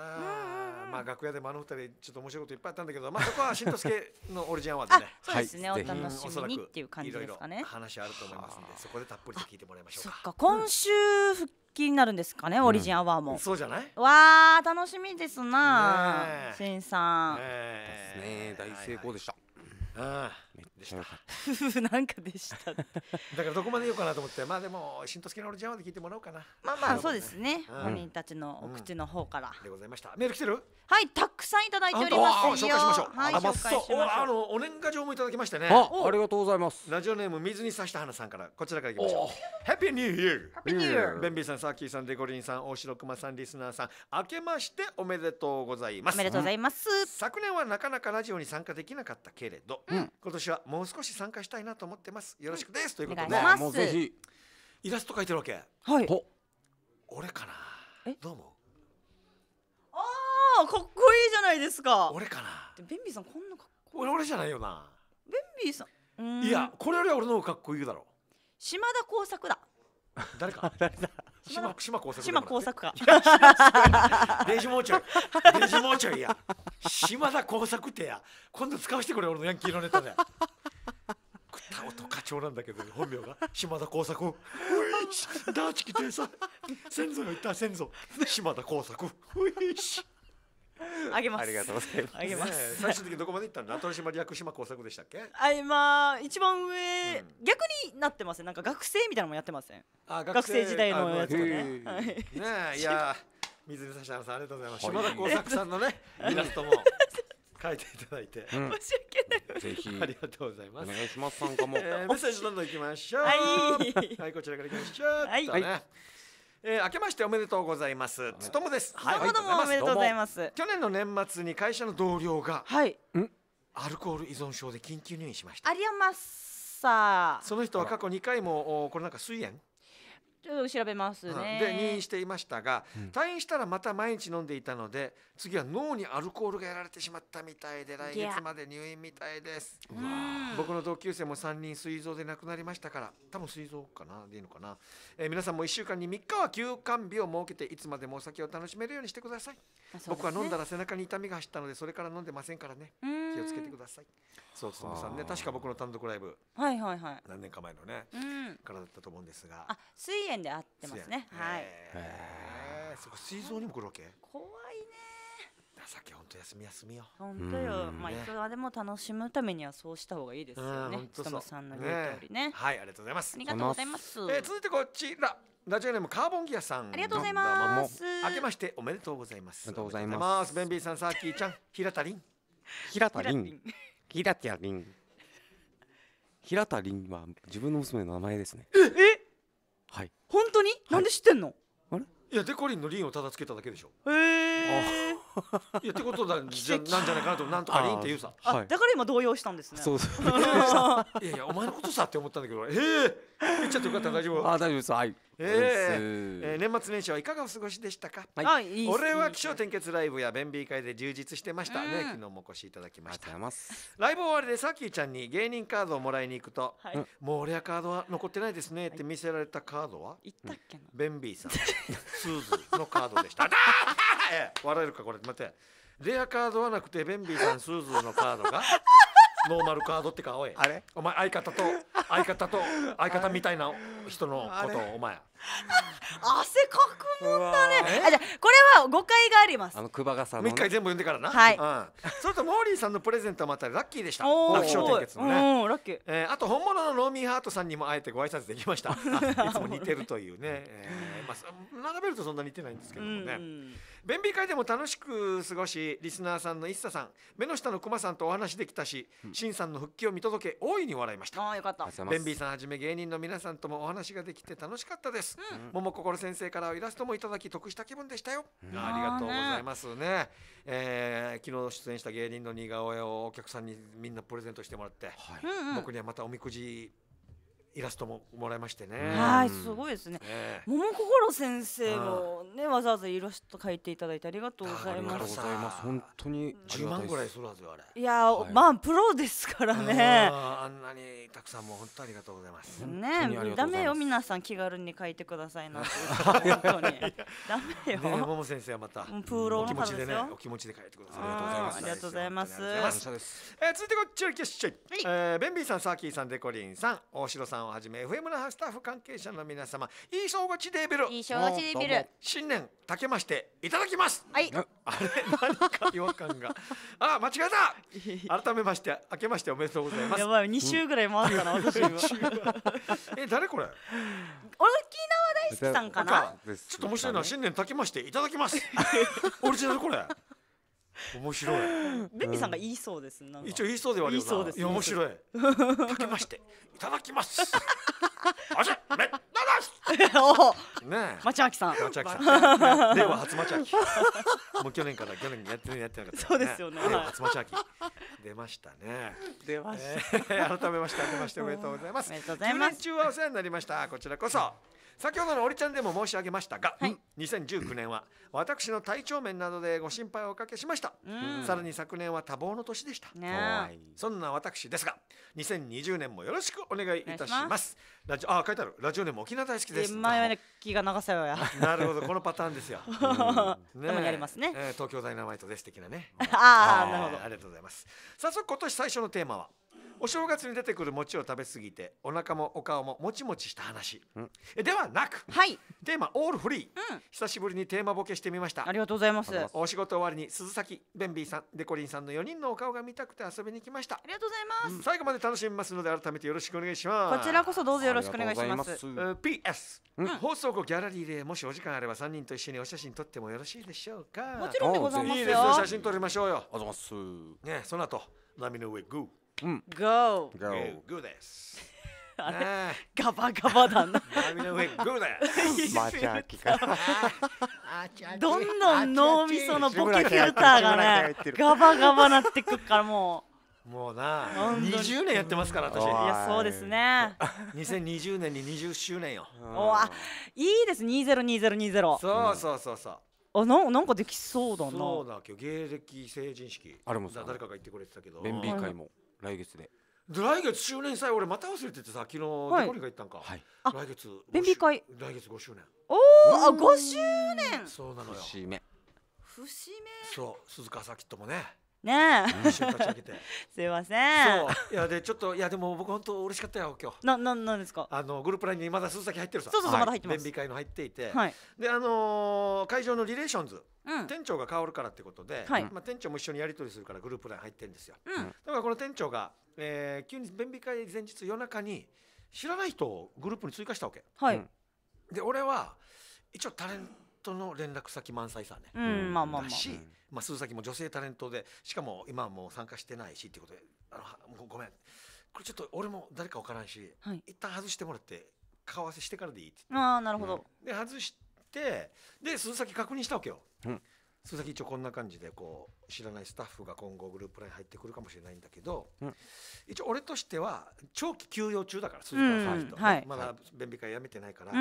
まあ楽屋でもあの二人ちょっと面白いこといっぱいあったんだけどまあそこは新とすけのオリジナルはでね <laughs> そうですね、はい、お楽しみにっていう感じですかね話あると思いますんでそこでたっぷりと聞いてもらいましょうか今週復帰になるんですかね、うん、オリジンアワーもそうじゃないわあ楽しみですな、ね、しんさん、ね、大成功でした、はい、ああめっちゃたなんかでした <laughs> だからどこまで言おうかなと思ってまあでもしんとすけの俺じちゃんまで聞いてもらおうかなまあまあそうですね、うん、本人たちのお口の方から、でございましたメール来てるはいたくさんいただいております紹介しましょうはい紹介しましあのお年賀状もいただきましてねありがとうございますラジオネーム水に刺した花さんからこちらからいきましょうハッピーニューイヤーハッピーニューイヤーベンビーさんサーキーさんデコリンさん大城熊さんリスナーさん明けましておめでとうございますおめでとうございます、昨年はなかなかラジオに参加できなかったけれど、うん、今年ははもう少し参加したいなと思ってますよろしくです、ということでもうぜひイラスト描いてるわけはい俺かなどうもああかっこいいじゃないですか俺かなベンビーさんこんなかっこいい俺じゃないよなベンビーさんいやこれよりは俺の方がかっこいいだろう。島田耕作だ誰か <laughs> 誰だ島島工作島工作かデジモーチョイデジモーチョイや島田工作ってや今度使わせてくれ俺のヤンキーのネタでた尾と課長なんだけど本名が島田工作ダーチ来てさ先祖の言った先祖島田工作ういし <laughs> あげます。ありがとうございます。あげます。最終的にどこまで行ったの？名取島屋島工作でしたっけ？あ、まあ一番上、うん、逆になってません。なんか学生みたいなのもやってません。あ、学生時代のやつもね。はい、ねいや <laughs> 水見さんありがとうございます。島田工作さんのね <laughs> イラストも。書いていただいて、申し訳ない。ぜひありがとうございます。お願いします参加も。メッセージどんどん行きましょう。はい、こちらから行きましょう。はい。えー、明けましておめでとうございます。つともです。はい、どうもおめでとうございます。去年の年末に会社の同僚が、はい、アルコール依存症で緊急入院しました。ありますその人は過去2回もこれなんか水炎ぐ調べますね、うん、で入院していましたが、退院したらまた毎日飲んでいたので次は脳にアルコールがやられてしまったみたいで来月まで入院みたいです僕の同級生も3人膵臓で亡くなりましたから多分膵臓かなでいいのかな、えー、皆さんも1週間に3日は休館日を設けていつまでもお酒を楽しめるようにしてください、ね、僕は飲んだら背中に痛みが走ったのでそれから飲んでませんからね気をつけてくださいそうつむさんね確か僕の単独ライブはいはいはい何年か前のね、うん、からだったと思うんですがあ膵炎でで合ってますね。はい。すごい水槽にも来るわけ。怖いね。情け本当休み休みよ。本当よ。まあいつまでも楽しむためにはそうした方がいいですよね。つとさんの言う通りね。はい、ありがとうございます。ありがとうございます。え続いてこちら。ラジオネームカーボンギアさん。ありがとうございます。明けましておめでとうございます。ありがとうございます。ベンビーさん、サーキーちゃん、平田凛。平田凛。平田凛。平田凛は自分の娘の名前ですね。え？はい、本当に、なんで知ってんの、あれいやデコリンのリンをただつけただけでしょへえあいやってことだなんじゃないかなとなんとかりんって言うさあ、はい、だから今動揺したんですねそうそう <laughs> いやいやお前のことさって思ったんだけどええー、言っちゃってよかった大丈夫あ大丈夫ですはいえー、えー、年末年始はいかがお過ごしでしたか、はい、俺は気象転結ライブや弁美会で充実してましたね、うん、昨日もお越しいただきましたライブ終わりでさっきちゃんに芸人カードをもらいに行くと、はい、もう俺はカードは残ってないですねって見せられたカードは、はい、言ったっけな弁美さん <laughs> スーズのカードでした笑えるかこれ待ってレアカードはなくてベンビーさんスーズーのカードが <laughs> ノーマルカードってかおいあれお前相方と相方と相方みたいな人のことをお前汗かくもんだね。あじゃこれは誤解があります。あの久保さんの、ね。回全部読んでからな。はい。うん、それとモーリーさんのプレゼントまたラッキーでした。楽勝点結のね。ラッキー。えー、あと本物のローミーハートさんにもあえてご挨拶できました。<laughs> いつも似てるというね。えー、まあ並べるとそんな似てないんですけどもね。便秘会でも楽しく過ごしリスナーさんの一茶さん目の下のマさんとお話できたし、うん、さんの復帰を見届け大いに笑いました。あよかった。便秘さんはじめ芸人の皆さんともお話ができて楽しかったです。、うん、桃心先生からイラストもいただき得した気分でしたよ、うん、ありがとうございますねね、えー、昨日出演した芸人の似顔絵をお客さんにみんなプレゼントしてもらって、はい、僕にはまたおみくじイラストももらいましてね。はい、すごいですね。えー、桃心先生もね、わざわざイラスト描いていただいてありがとうございます。本当に十万ぐらいするはずよあれ。いや、まあプロですからね。あんなにたくさんも本当ありがとうございます。ね、ダメよ皆さん気軽に書いてくださいな本当に。ダメよ。桃先生はまたプロの気持ちでね、お気持ちで描いてください。ありがとうございます。ありがとうございます。え <laughs> 続いてこっちら決い。えベンビーさん、サーキーさん、デコリンさん、大城さん。んをはじめ FM のスタッフ関係者の皆様いい正月デビルいい正月デビル新年たけましていただきますはいあれ何か違和感があ間違えた改めまして明けましておめでとうございますやばい二週ぐらい回ったな、うん、私今 <laughs> え誰これ沖縄大好きさんかなちょっと面白いな新年たけましていただきます <laughs> オリジナルこれ <laughs> 面白い。ベッピさんが言いそうです。一応言いそうではあるよな。いや面白い。か <laughs> けまして、いただきます。<laughs> あじゃ、めっなす。ねえ。まちあきさん。まちあきさん。令和初まちあき。もう去年から去年やってやってなかった。そうですよね。令和初まちあき。出ましたね。出ました。改めまして、明けましておめでとうございます。おめでとうございます。中はお世話になりました。こちらこそ。先ほどのおりちゃんでも申し上げましたが、はい、2019年は私の体調面などでご心配をおかけしました、うん、さらに昨年は多忙の年でした、ね、そんな私ですが2020年もよろしくお願いいたしますラジオあ書いてあるラジオネーム沖縄大好きです前の気が流せよやなるほどこのパターンですよ、<laughs> うんね、たまにありますね、えー、東京ダイナマイトです的なね <laughs> ああなるほどありがとうございます早速今年最初のテーマはお正月に出てくる餅を食べ過ぎてお腹もお顔ももちもちした話、ではなく、はい、テーマオールフリー、うん、久しぶりにテーマボケしてみましたありがとうございますお仕事終わりに鈴崎ベンビーさんデコリンさんの4人のお顔が見たくて遊びに来ましたありがとうございます、うん、最後まで楽しみますので改めてよろしくお願いしますこちらこそどうぞよろしくお願いします PS、うん、放送後ギャラリーでもしお時間あれば3人と一緒にお写真撮ってもよろしいでしょうかもちろんでございますよいいですね写真撮りましょうよあとございますねその後波の上グー Go! Go! Go です。あれガバガバだな。波の上 Go です。マチャか。どんどん脳みそのボケフィルターがね、ガバガバなってくからもう。もうな、二十年やってますから私。いやそうですね。二千二十年に二十周年よ。おあ、いいです二ゼロ二ゼロ二ゼロ。そうそうそうそう。あなんなんかできそうだな。そうだ今日芸歴成人式。あれも誰かが言ってくれてたけど。メンビー会も。来月で来月周年祭俺また忘れててさ昨日デコリが言ったんか、はい来月便秘会来月5周年おおあ5周年そうなのよ節目節目そう鈴鹿サーキットもねねえ。<laughs> すいません。いやでちょっといやでも僕本当嬉しかったよ今日。ななんなんですか。あのグループラインにまだ鈴崎入ってるそうそうそうまだ入ってます。会の入っていて。であの会場のリレーションズ。店長が変わるからってことで、まあ店長も一緒にやり取りするからグループライン入ってるんですよ。だからこの店長が、えー、急に便秘会前日夜中に知らない人をグループに追加したわけ。はい。で俺は一応タレントトの連絡先満載さね、うんまあまあまあ、だし、まあ、鈴崎も女性タレントでしかも今はもう参加してないしっていうことであのごめんこれちょっと俺も誰か分からんし、はい、一旦外してもらって顔合わせしてからでいいってああなるほど、うん、で外してで鈴崎確認したわけよ、うん、鈴崎一応こんな感じでこう知らないスタッフが今後グループ LINE 入ってくるかもしれないんだけど、うん、一応俺としては長期休養中だから鈴木さんと、はい、まだ便秘会やめてないから、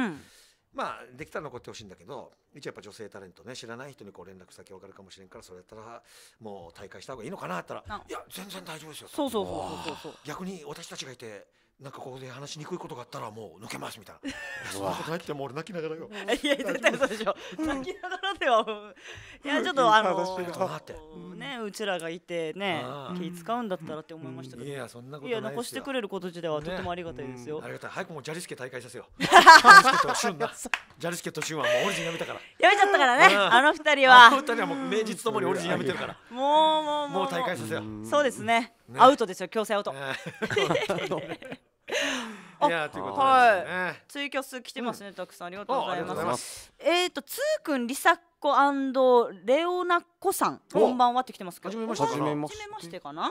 まあ、できたら残ってほしいんだけど、一応やっぱ女性タレントね、知らない人にこう連絡先分かるかもしれんから、それやったら、もう退会した方がいいのかなっったら、いや、全然大丈夫ですよ。そうそうそうそうそう。逆に私たちがいて、なんかここで話しにくいことがあったらもう抜けますみたいな。<laughs> そんなことないってもう俺泣きながらよ。いや絶対そうでしょ。泣きながらでは。いやちょっとあのねうちらがいてね気使うんだったらって思いましたけど。いやそんなこといや残してくれること自体はとてもありがたいですよ。ありがたい。早くもジャリスケ大会させよ。<laughs> ジャリスケとシュンな。ジャリスケとシュンはもうオリジンやめたから。やめちゃったからね。あの二人は。あの二人はもう名実ともにオリジンやめてるから。もうもうもう大会させよ。そうですね。アウトですよ強制アウト。<laughs> いやということで、ね、はい、ツイキャス来てますね、たくさんありがとうございます。えっ、とつーくんりさこレオナコさんこんばんはって来てますけど、はじめましてかな。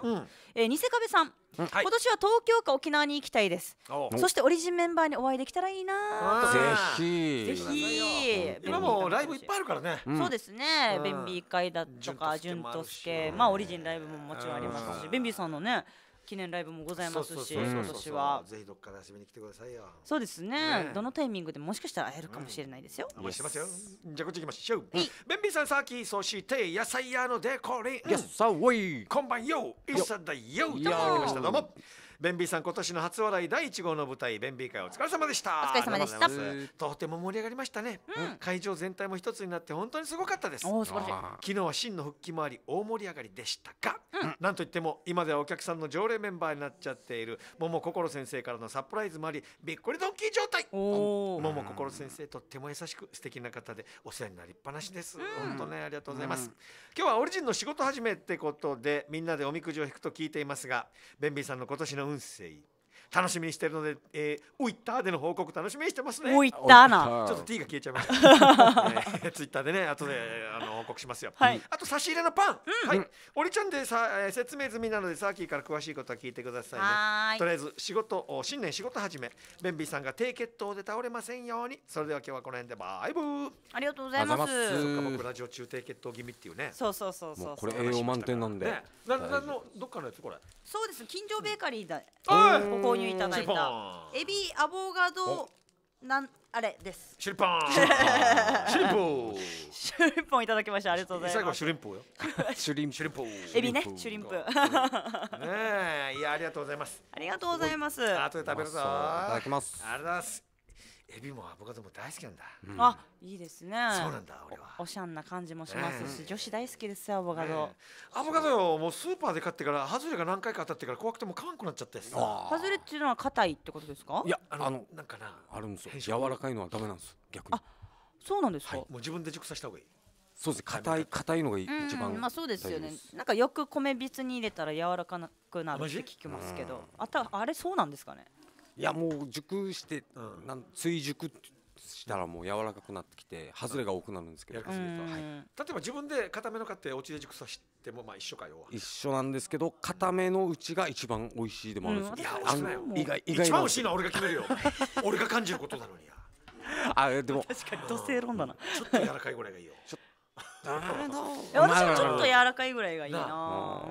えニセカベさん、今年は東京か沖縄に行きたいです。そしてオリジンメンバーにお会いできたらいいなぜひぜひ。今もライブいっぱいあるからね。そうですね。ベンビー会だとか純とすけ、まあオリジンライブももちろんありますし、ベンビーさんのね。記念ライブもございますし今年はぜひどっかで遊びに来てくださいよそうですね、ね、どのタイミングでもしかしたら会えるかもしれないですよ、うん、お待ちしますよじゃあこっち行きましょうベンビーさんさーキーそして野菜屋のデコリン、うん、こんばんよイサだよといただきましたどうもベンビーさん今年の初笑い第1号の舞台ベンビー会お疲れ様でしたお疲れ様でしたとても盛り上がりましたね、うん、会場全体も一つになって本当にすごかったです昨日は真の復帰もあり大盛り上がりでしたが、うん、なんといっても今ではお客さんの常連メンバーになっちゃっている桃心先生からのサプライズもありびっくりドンキー状態桃心先生とっても優しく素敵な方でお世話になりっぱなしです、うん、本当ねありがとうございます、うん、今日はオリジンの仕事始めってことでみんなでおみくじを引くと聞いていますがベンビーさんの今年の avancei. 楽しみにしてるので、えー、ウイッターでの報告楽しみにしてますね。ウイッターな。ちょっと T が消えちゃいました。えー、ツイッターでね、後であの報告しますよ。はい、あと差し入れのパン。うん、はい。おりちゃんでさ、えー、説明済みなので、サーキーから詳しいことは聞いてくださいね。はいとりあえず仕事、新年仕事始め、ベンビーさんが低血糖で倒れませんように。それでは今日はこの辺でバイブー。ありがとうございます。そっ僕ラジオ中低血糖気味っていうね。そうそうそうそう。これ栄養満点なんで。ね、な、んのどっかのやつこれ。そうです。金城ベーカリーだ。うん、ここ入いただいたエビアボガドなんあれですシュリポン <laughs> シュリポンシュリポンいただきましたありがとうございます最後はシュリンポよシュリンシュリンポエビねシュリンプねいやありがとうございますありがとうございます後で食べるぞいただきますありがとうございますエビもアボカドも大好きなんだ、うん、あいいですねそうなんだ俺はおしゃんな感じもしますし、えー、女子大好きですよアボカド、えー、アボカドよもうスーパーで買ってから外れが何回か当たってから怖くてもかわんくなっちゃってハ外れっていうのは硬いってことですかいやあのなんかなあるんですよ柔らかいのはダメなんです逆にあそうなんですか、はい、もう自分で熟させた方がいいそうです硬い硬いのが一番、うん、まあそうですよねなんかよく米びつに入れたら柔らかくなるって聞きますけどあたあれそうなんですかねいやもう熟して、うん、なん追熟したらもう柔らかくなってきて外れが多くなるんですけど、はい、例えば自分で固めの買って落ちで熟さしてもまあ一緒かよ一緒なんですけど固めのうちが一番美味しいでもあるんですよ、うん、いや意外意外一番美味しいのは俺が決めるよ <laughs> 俺が感じることなのにやあでも確かに土星論だな、ちょっと柔らかいぐらいがいいよなるほど私はちょっと柔らかいぐらいがいいな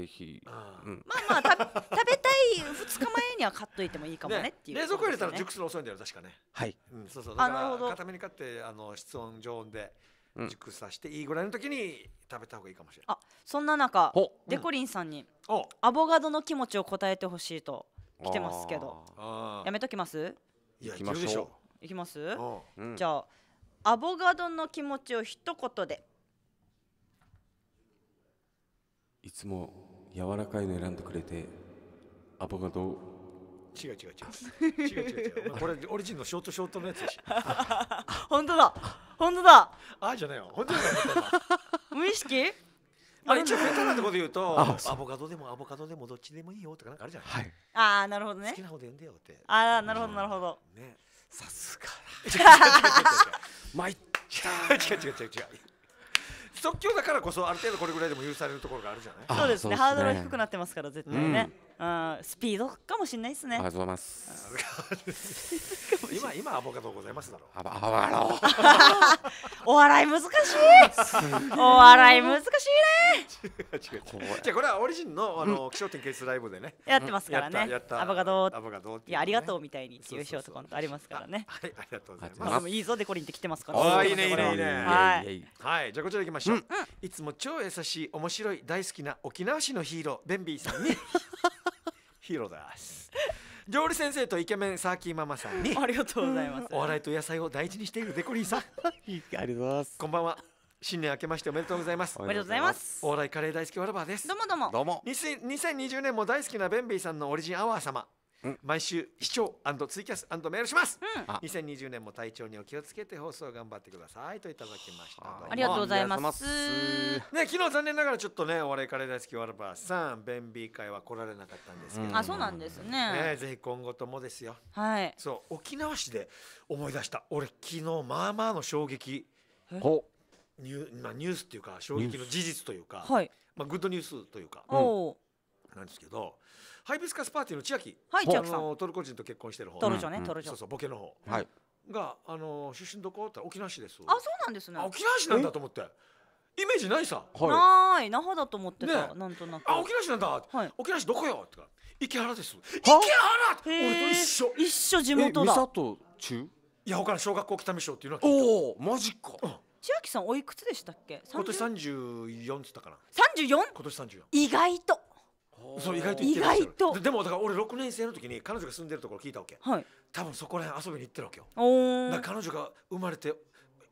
ぜひ、うん、まあまあた食べたい2日前には買っといてもいいかもねっていう、ね冷蔵庫入れたら熟すの遅いんだよ確かねはい、うん、そうそうだから固めに買ってあの室温常温で熟させていいぐらいの時に食べた方がいいかもしれない、うん、あそんな中デコリンさんに、うん、アボガドの気持ちを答えてほしいと来てますけどやめときますいや行きましょう行きます、うん、じゃあアボガドの気持ちを一言でいつも柔らかいの選んでくれてアボカド違う違う違う違う違う違うこれオリジンのショートショートのやつ <laughs> 本当だ本当だあじゃないよ本当だ無意識あ、一応ベタなてこと言うとアボカドでもアボカドでもどっちでもいいよとかなんかあるじゃない、はい、ああなるほどね好きな方でうんでよってああなるほどなるほどねさすがだまいっう違う違う違う違う即興だからこそある程度これぐらいでも許されるところがあるじゃないそうですねハードル低くなってますから絶対ね、うん、スピードかもしれないですね。ありがとうございます。今今アボカドございますだろう。アバロ。<laughs> お笑い難しい。お笑い難しいね。<laughs> じゃこれはオリジンのあの気象天気スライブでね。やってますからね。アボカド。アボカド。いやありがとうみたいに優勝とうシありますからね。はいありがとうございます。いいぞデコリンって来てますから。あいいねいいねいいね。はいはいじゃこちら行きましょう。いつも超優しい面白い大好きな沖縄市のヒーローベンビーさんに。ヒーローです料理先生とイケメンサーキーママさんにありがとうございますお笑いと野菜を大事にしているデコリーさんありがとうございますこんばんは新年明けましておめでとうございますおめでとうございますお笑いカレー大好きわらばですどうもどうもどうも2020年も大好きなベンビーさんのオリジンアワー様毎週視聴ツイキャスメールします、うん、2020年も体調にお気をつけて放送頑張ってくださいといただきましたありがとうございますね昨日残念ながらちょっとねお笑いカレー大好きワルバーさん便秘会は来られなかったんですけど、うん、あそうなんですねねぜひ今後ともですよはいそう沖縄市で思い出した俺昨日まあまあの衝撃ほニュ,、まあ、ニュースっていうか衝撃の事実というか、はいまあ、グッドニュースというか、うん、なんですけどハイビスカスパーティーの千秋、はい、千秋さんトルコ人と結婚してる方トルジョね、トルジョそうそうボケの方、はい、があの出身どこって沖縄市ですあそうなんですね沖縄市なんだと思ってイメージないさ、はい、那覇だと思ってた、なんとなくあ沖縄市なんだ、はい、沖縄市どこよとか池原です池原俺と一緒一緒地元だ三中いや他の小学校北見小っていうのはおおマジか、千秋さんおいくつでしたっけ？今年三十四つったかな。三十四？今年三十四。意外と。そう意外と行ってらしゃででもだから俺6年生の時に彼女が住んでるところ聞いたわけ、はい、多分そこら辺遊びに行ってるわけよだから彼女が生まれて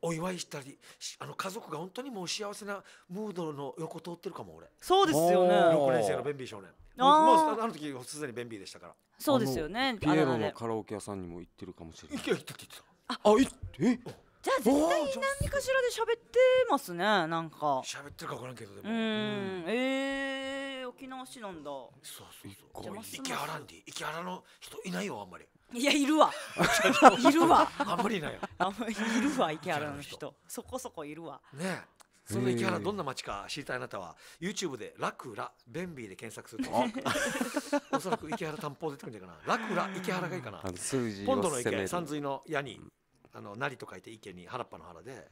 お祝いしたりあの家族が本当にもう幸せなムードの横通ってるかも俺そうですよね6年生のベンビー少年もうあの時すでにベンビーでしたからそうですよねピエロのカラオケ屋さんにも行ってるかもしれない行って言ってたあえじゃあ絶対何かしらで喋ってますねなんか喋ってるか分からんけどでもうんええー沖縄市なんだそうそうそうじゃ池原で池原の人いないよあんまりいやいるわ <laughs> いるわあんまりいないよあんまりいるわ池原の人そこそこいるわねえその池原どんな街か知りたいあなたは YouTube で「ラクラベンビー」で検索すると <laughs> おそらく池原担保出てくるんじゃないかなラクラ池原がいいかなあの数字ポンドの攻め池る山水の矢にあのなり」と書いて池に原っぱの原で、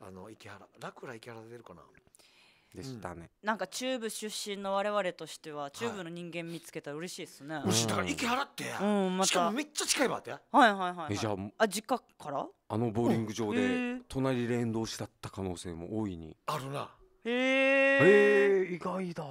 あの池原ラクラ池原出るかなでしたね、なんか中部出身の我々としては中部の人間見つけたら嬉しいですね、むしだから息払って、うんまたしかもめっちゃ近いわって、はいはいはい、はい、えじゃああ実家からあのボーリング場で隣連動しだった可能性も大いにあるなへええー、意外だ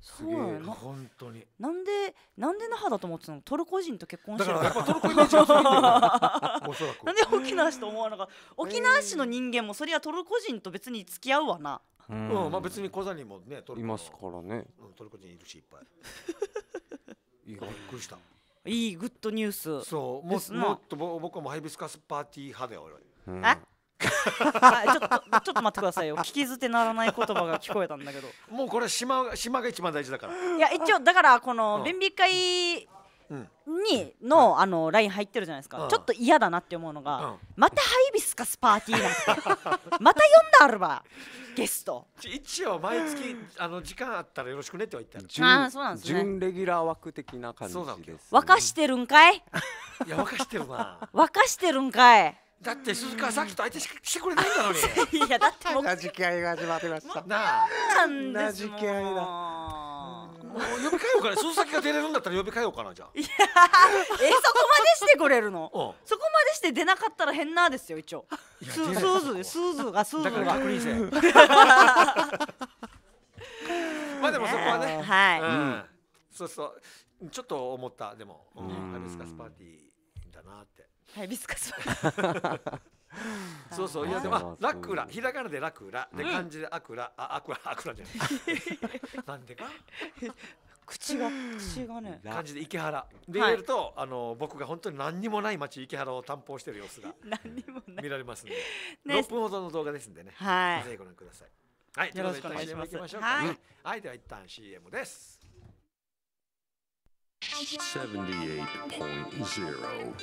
そうなな本当になんでなんで那覇だと思ってたのトルコ人と結婚しだてかるらやっぱ <laughs> トルコイメージが強いんだなおそらくなんで沖縄市と思わなかった沖縄市の人間もそりゃトルコ人と別に付き合うわなうん、うん、まあ別に小座にもねトルコいますからね、うん、トルコ人いるしいっぱい <laughs> びっくりしたいいグッドニュースそうももっと僕はもうハイビスカスパーティー派で俺、うん、あ <laughs> ちょっと <laughs> ちょっと待ってくださいよ聞き捨てならない言葉が聞こえたんだけどもうこれ島島が一番大事だからいや一応だからこの、便秘会にの、うん、あのライン入ってるじゃないですか、うん、ちょっと嫌だなって思うのが、うん、またハイビスカスパーティーなんて <laughs> また呼んだあればゲスト一応毎月あの時間あったらよろしくねっては言ったのあそうなんですね準レギュラー枠的な感じです、ね、沸かしてるんかいいや沸かしてるな沸 <laughs> かしてるんかいだって鈴鹿さっきと相手してくれないんだろうに <laughs> いやだって同じ気合が始まってましたなあ同じ気合だも呼び替えようかな鈴先が出れるんだったら呼び替えようかなじゃあいやえそこまでしてくれるの、<laughs> うんそこまでして出なかったら変なですよ一応いス出ーズでスーズがスーズだからが確認まあでもそこはねはいうんそうそうちょっと思ったでもうんうんハイビスカスパーティーだなってハイビスカス <laughs> そうそういやでもラクラひらがなでラクラで漢字でアクラあアクラアクラじゃない <laughs> なんでか口が口がね漢字で池原で言えると、あの僕が本当に何にもない町池原を担保している様子が <laughs> 見られますので、ね、6分ほどの動画ですんでね、はい、ぜひご覧くださいはいよろしくお願いします、はい、はい、では一旦 CM です78.0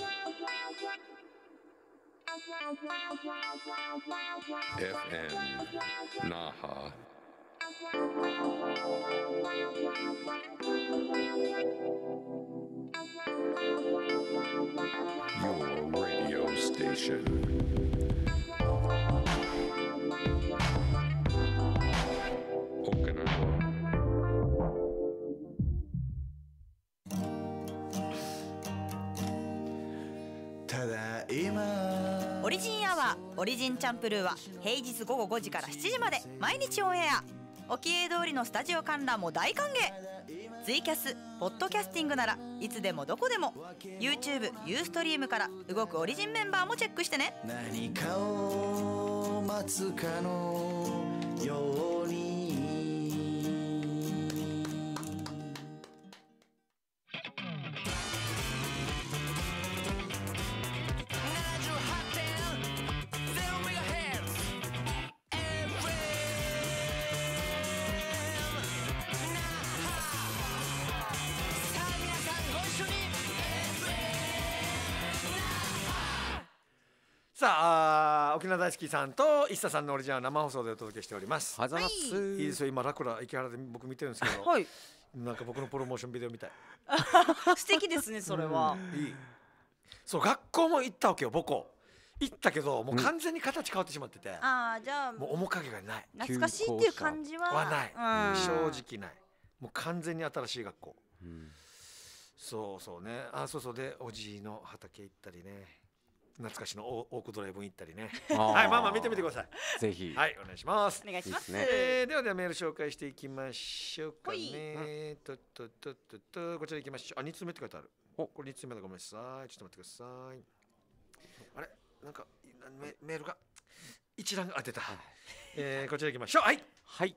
FM 那覇ただいまオリジンアワーオリジンチャンプルーは平日午後5時から7時まで毎日オンエア沖江通りのスタジオ観覧も大歓迎ツイキャスポッドキャスティングならいつでもどこでも YouTube ユーストリームから動くオリジンメンバーもチェックしてね何かを待つかのようにさあ沖縄大好きさんと一茶さんのオリジナル生放送でお届けしております。はざまいす。いいですよ今ラクラ池原で僕見てるんですけど、はい。なんか僕のプロモーションビデオみたい。素敵ですねそれは。いい。そう学校も行ったわけよ母校。行ったけどもう完全に形変わってしまってて、ああじゃあもう面影がない。懐かしいっていう感じは。はない、正うん直ない。もう完全に新しい学校。うんそうそうね。あそうそうでおじいの畑行ったりね。懐かしのオークドライブ行ったりね。はい、まあまあ見てみてください。ぜひ。はい、お願いします。お願いします。えー、ではではメール紹介していきましょうかね。とととととこちら行きましょう。あ、二通目って書いてある。お、これ二通目だごめんなさい。ちょっと待ってください。あれ、なんかメメールが一覧が出た。えー、こちら行きましょう。はい。はい。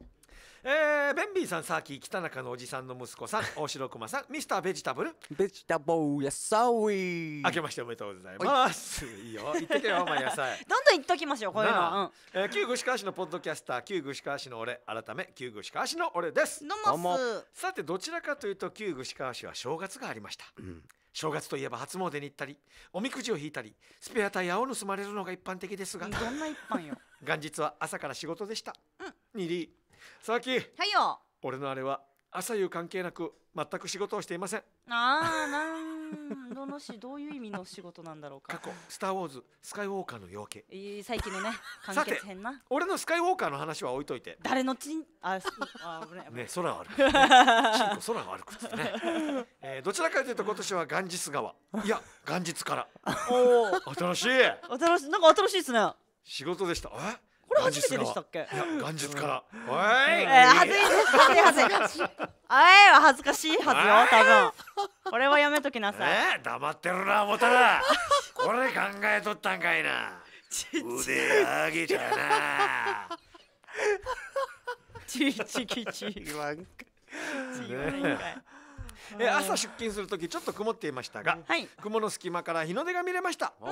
えー、ベンビーさんサーキー北中のおじさんの息子さん大城駒さんミスターベジタブルベジタブルやさお明けましておめでとうございますいいよ言ってけよお前野菜 <laughs> どんどん言っときましょうこれは、ええー、旧串川市のポッドキャスター旧串川市の俺改め旧串川市の俺ですどうもさてどちらかというと旧串川市は正月がありました、うん正月といえば初詣に行ったりおみくじを引いたりスペアタイヤを盗まれるのが一般的ですがどんな一般よ <laughs> 元日は朝から仕事でした、うん、にり佐々木はいよ俺のあれは朝夕関係なく全く仕事をしていませんああなん <laughs> どのしどういう意味の仕事なんだろう過か去「スター・ウォーズ」「スカイウォーカーの夜明けえー最近のね関係変な」俺のスカイウォーカーの話は置いといて誰のちんあす <laughs> あ危ない危ね空を歩く、ね、シン空を歩くっつね、えーどちらかというと今年は元日川いや元日からおお新しい新しいなんか新しいですね仕事でしたえれ初めてでしたっけ元日からおい、えー、恥ずい恥ずいあえは恥ずかしいはずよ多分これはやめときなさいえー、黙ってるなこれ考えとったんかいな腕上げゃなちちきち言わんかんかい、え朝出勤する時ちょっと曇っていましたが、はい、雲の隙間から日の出が見れました、うん、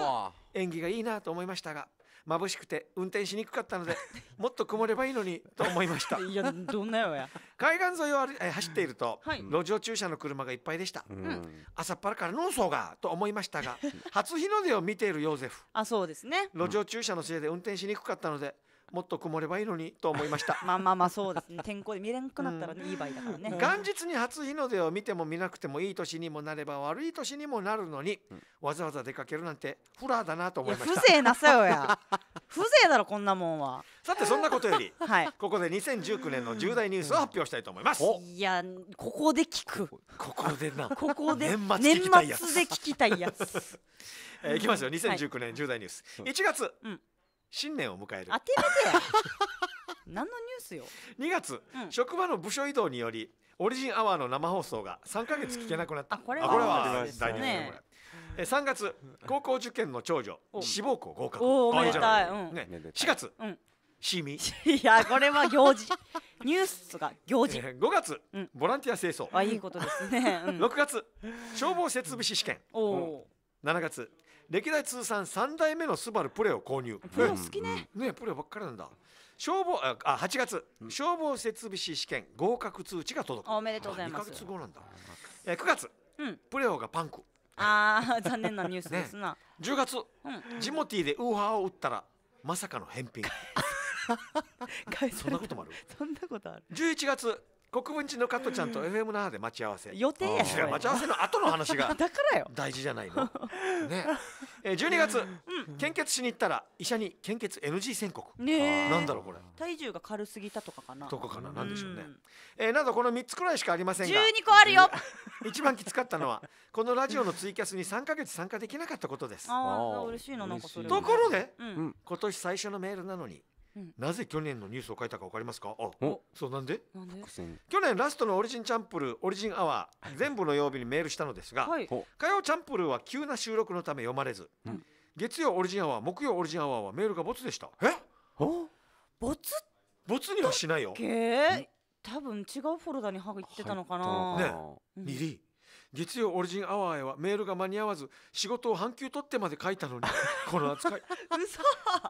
縁起がいいなと思いましたが眩しくて運転しにくかったので <laughs> もっと曇ればいいのにと思いましたいやどんなよや <laughs> 海岸沿いを走っていると、はい、路上駐車の車がいっぱいでした、うん、朝っぱらから脳んそうがと思いましたが <laughs> 初日の出を見ているヨーゼフあそうですね路上駐車のせいで運転しにくかったので、もっと曇ればいいのにと思いました <laughs> まあまあまあそうですね天候で見れんくなったら、いい場合だからね元日に初日の出を見ても見なくてもいい年にもなれば悪い年にもなるのに、うん、わざわざ出かけるなんてフラーだなと思いました風情なさよや <laughs> 風情だろこんなもんはさてそんなことより、はい、ここで2019年の重大ニュースを発表したいと思います、うん、いやここで聞くここでなここで年末で聞きたいやつ、<laughs> えー、いきますよ2019年重大ニュース、はい、1月、うん新年を迎える当てめて <laughs> 何のニュースよ2月、うん職場の部署移動によりオリジンアワーの生放送が3か月聞けなくなった、あこれは大ですねえー3月高校受験の長女志望校合格おおめでたいうんね、4月、うんシミ <laughs> いやこれは行事ニュースが行事5月、ボランティア清掃あいいことですね、う6月消防設備士試験おお7月歴代通算3代目のスバルプレを購入プレ好きね、ねプレばっかりなんだ消防あ8月、消防設備士試験合格通知が届くおめでとうございます2か月後なんだえ9月、うん、プレオがパンクあ <laughs> 残念なニュースですな、ね、10月、うん、ジモティでウーハーを打ったらまさかの返品 <laughs> そんなこともあるそんなことある11月国分寺のカットちゃんと FM 那覇で待ち合わせ予定や待ち合わせの後の話が <laughs> 大事じゃないのねえ12月、うん、献血しに行ったら医者に献血 NG 宣告ねなんだろうこれ体重が軽すぎたとかかなとかかななんでしょうね、えー、などこの3つくらいしかありませんが12個あるよ一番きつかったのはこのラジオのツイキャスに3か月参加できなかったことですああ嬉しいななんかそれところで、うん、今年最初のメールなのになぜ去年のニュースを書いたか分かりますかあそうなんで去年ラストのオリジンチャンプルオリジンアワー全部の曜日にメールしたのですが、はい、火曜チャンプルは急な収録のため読まれず、うん、月曜オリジンアワー木曜オリジンアワーはメールがボツでしたえボツボツにはしないよ多分違うフォルダに入ってたのかなね、うん、リリ月曜オリジンアワーへはメールが間に合わず仕事を半休取ってまで書いたのにこの扱いうそ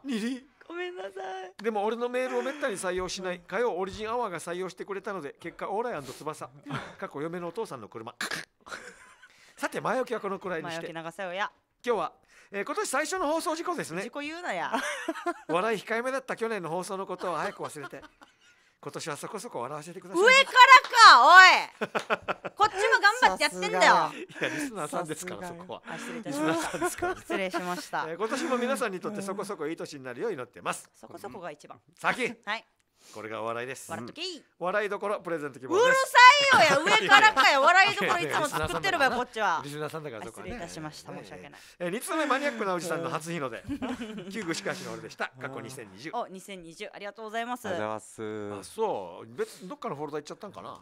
リごめんなさいでも俺のメールをめったに採用しない火曜オリジンアワーが採用してくれたので結果オーライ翼過去嫁のお父さんの車 <laughs> さて前置きはこのくらいにして前置き流せよや今日は、えー、今年最初の放送事故ですね事故言うなや笑い控えめだった去年の放送のことを早く忘れて今年はそこそこ笑わせてください、上からかおい <laughs> こっちも頑張ってやってんだよいやリスナーさんですからそこはリスナーさんですから失礼しました、えー、今年も皆さんにとってそこそこいい年になるよう祈ってます、そこそこが一番、先はいこれがお笑いです、うん、笑いどころプレゼント希望ですうるさえよや <laughs> 上からかや笑いどころいつも作ってるわよこっちはリスナーさんだからそこ失礼いたしました申し訳ない二つ目マニアックなおじさんの初日の出の俺でした <laughs> 過去2020お2020ありがとうございますありがとうございますそう別どっかのフォルダ行っちゃったんかな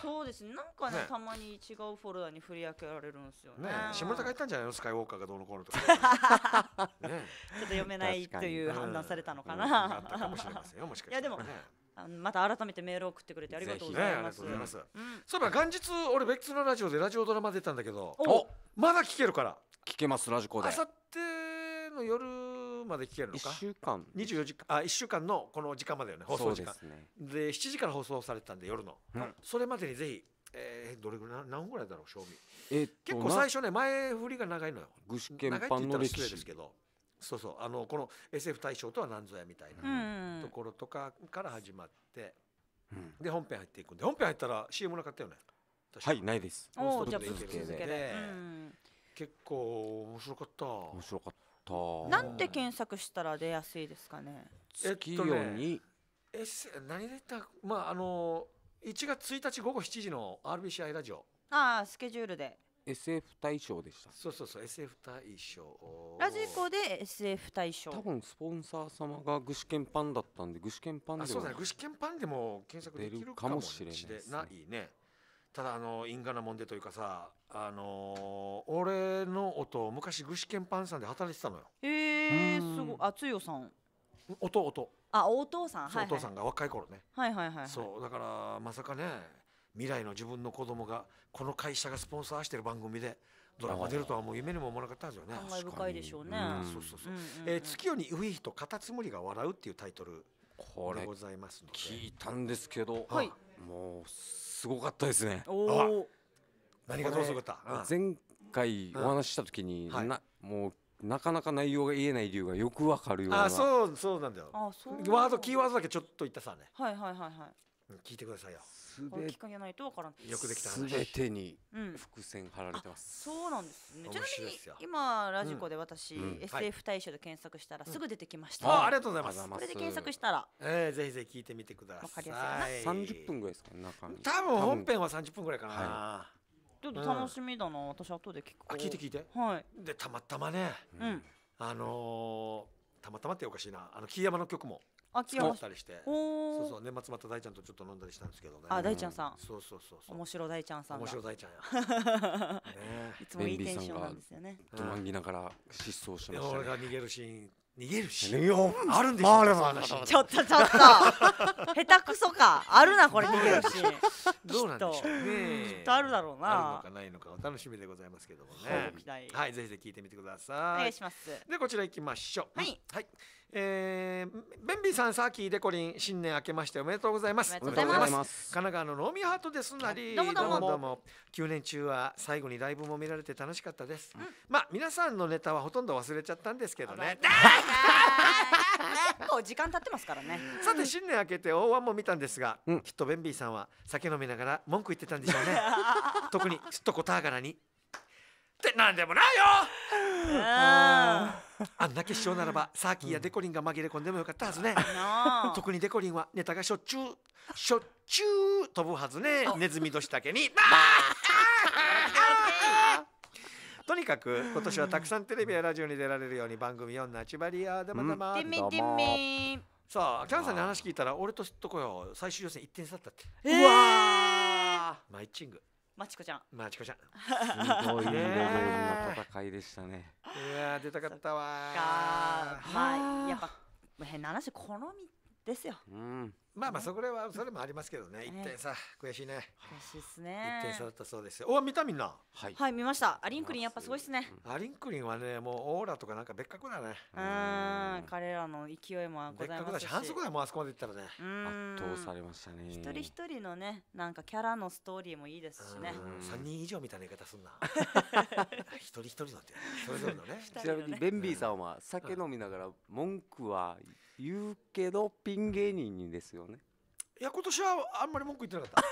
そうですねなんかねたまに違うフォルダに振り分けられるんですよね下田が行ったんじゃないのスカイウォーカーがどうのこうのとか <laughs> ちょっと読めないという判断されたのかなあったかもしれませんよもしかしたらいやでもまた改めてメールを送ってくれてありがとうございます。ね、ますそういえば元日俺別のラジオでラジオドラマ出たんだけど、まだ聞けるから。聞けますラジコで。あさっての夜まで聞けるのか。一週間。二十四時間あ一週間のこの時間までよね放送時間。で七、ね、時から放送されたんで夜の、うん。それまでにぜひ。えー、どれぐらい何分ぐらいだろう賞味、えー、結構最初ね前振りが長いのよ具志堅パンの歴史ですけどそうそうあのこの SF 大賞とは何ぞやみたいなところとかから始まって、うん、で本編入っていくんで本編入ったら CM なかったよねはいないですおじゃあ続けて、結構面白かった面白かったなんて検索したら出やすいですかね月夜に、えっとね、S 何でたまああの1月1日午後7時の RBCI ラジオああスケジュールで SF 大賞でしたそうそうそう SF 大賞ラジコで SF 大賞多分スポンサー様が具志堅パンだったんで具志堅パンでそうだね具志堅パンでも検索できるかもしれないですねないねただあの因果なもんでというかさあのー、俺の音昔具志堅パンさんで働いてたのよえー、すごいあつよさん音音あお父さん、はいはい、お父さんが若い頃ねはいはいはい、はい、そうだからまさかね未来の自分の子供がこの会社がスポンサーしてる番組でドラマ出るとはもう夢にも思わなかったんですよね。感慨深いでしょうね。うん、そうそうそう。うんうんうん、えー、月夜にウイとカタツムリが笑うっていうタイトルでございますので。聞いたんですけど、はい、もうすごかったですね。おお。何がどうすごかった、うん。前回お話しした時に、はい、もうなかなか内容が言えない理由がよくわかるようなあそうそうなんだよあそうワードキーワードだけちょっと言ったさねはいはいはいはい聞いてくださいよ。すべきかけないとわからなよくできた話。すべてに伏線張られてます。そうなんですね。ちなみに今ラジコで私、SF 大賞で検索したらすぐ出てきました。あ、ありがとうございます。これで検索したら、えー、ぜひぜひ聞いてみてください。い。三十分ぐらいですか中身。多分本編は三十分ぐらいかな。ちょっと楽しみだな。私後で聞く。聞いて聞いて。はい。でたまたまね。うん。あのたまたまっておかしいな。あの木山の曲も。秋山したりしてそうそう年末また大ちゃんとちょっと飲んだりしたんですけどねあ大ちゃんさん、そうそうそうそう面白大ちゃんさん面白大ちゃんや、<laughs> ね、いつもいいテンションなんですよねとまぎながら失踪しました、ね、俺が逃げるシーン逃げるシーンあるんでしょちょっとちょっと下手くそかあるなこれ逃げるシーン <laughs> どうなんでしょうねきっとあるだろうなあるのかないのかお楽しみでございますけどもねはいぜひぜひ聞いてみてくださいお願いしますでこちら行きましょうはい、はいえー、ベンビーさん、サーキー、デコリン、新年明けましておめでとうございます。おめでとうございます。神奈川のノーミーハートですなり。どうもどうもどうも。9年中は最後にライブも見られて楽しかったです。うん、まあ皆さんのネタはほとんど忘れちゃったんですけどね。結構 <laughs> 時間経ってますからね。さて新年明けて大腕も見たんですが、うん、きっとベンビーさんは酒飲みながら文句言ってたんでしょうね。<laughs> 特にすっとこたがらに。ってなんでもないよ。あんな決勝ならばサーキーやデコリンが紛れ込んでもよかったはずね、特にデコリンはネタがしょっちゅうしょっちゅう飛ぶはずねネズミ年だけに <laughs> とにかく今年はたくさんテレビやラジオに出られるように番組4なちばりやでまだま、うん、でめでめさあキャンさんに話聞いたら俺ととこよ最終予選1点差だったってうわマイチングマチコちゃんマチコちゃんすごいレ戦いでしたねいや出たかったわまあやっぱ変な話好みってですよ。うん、まあまあそれはそれもありますけどね。一、点差悔しいね。悔しいですね。一点差だったそうですよ。お見たみんな。はい、はい、見ました。アリンクリンやっぱすごいですね。アリンクリンはねもうオーラとかなんか別格だね。うん彼らの勢いもございし。反則だよもうあそこまでいったらね。圧倒されましたね。一人一人のねなんかキャラのストーリーもいいですしね。三人以上みたいな言い方すんな。<laughs> 一人一人のってそれぞれ <laughs> のね。ちなみにベンビーさんは酒飲みながら文句は。言うけどピン芸人にですよねいや今年はあんまり文句言ってなかっ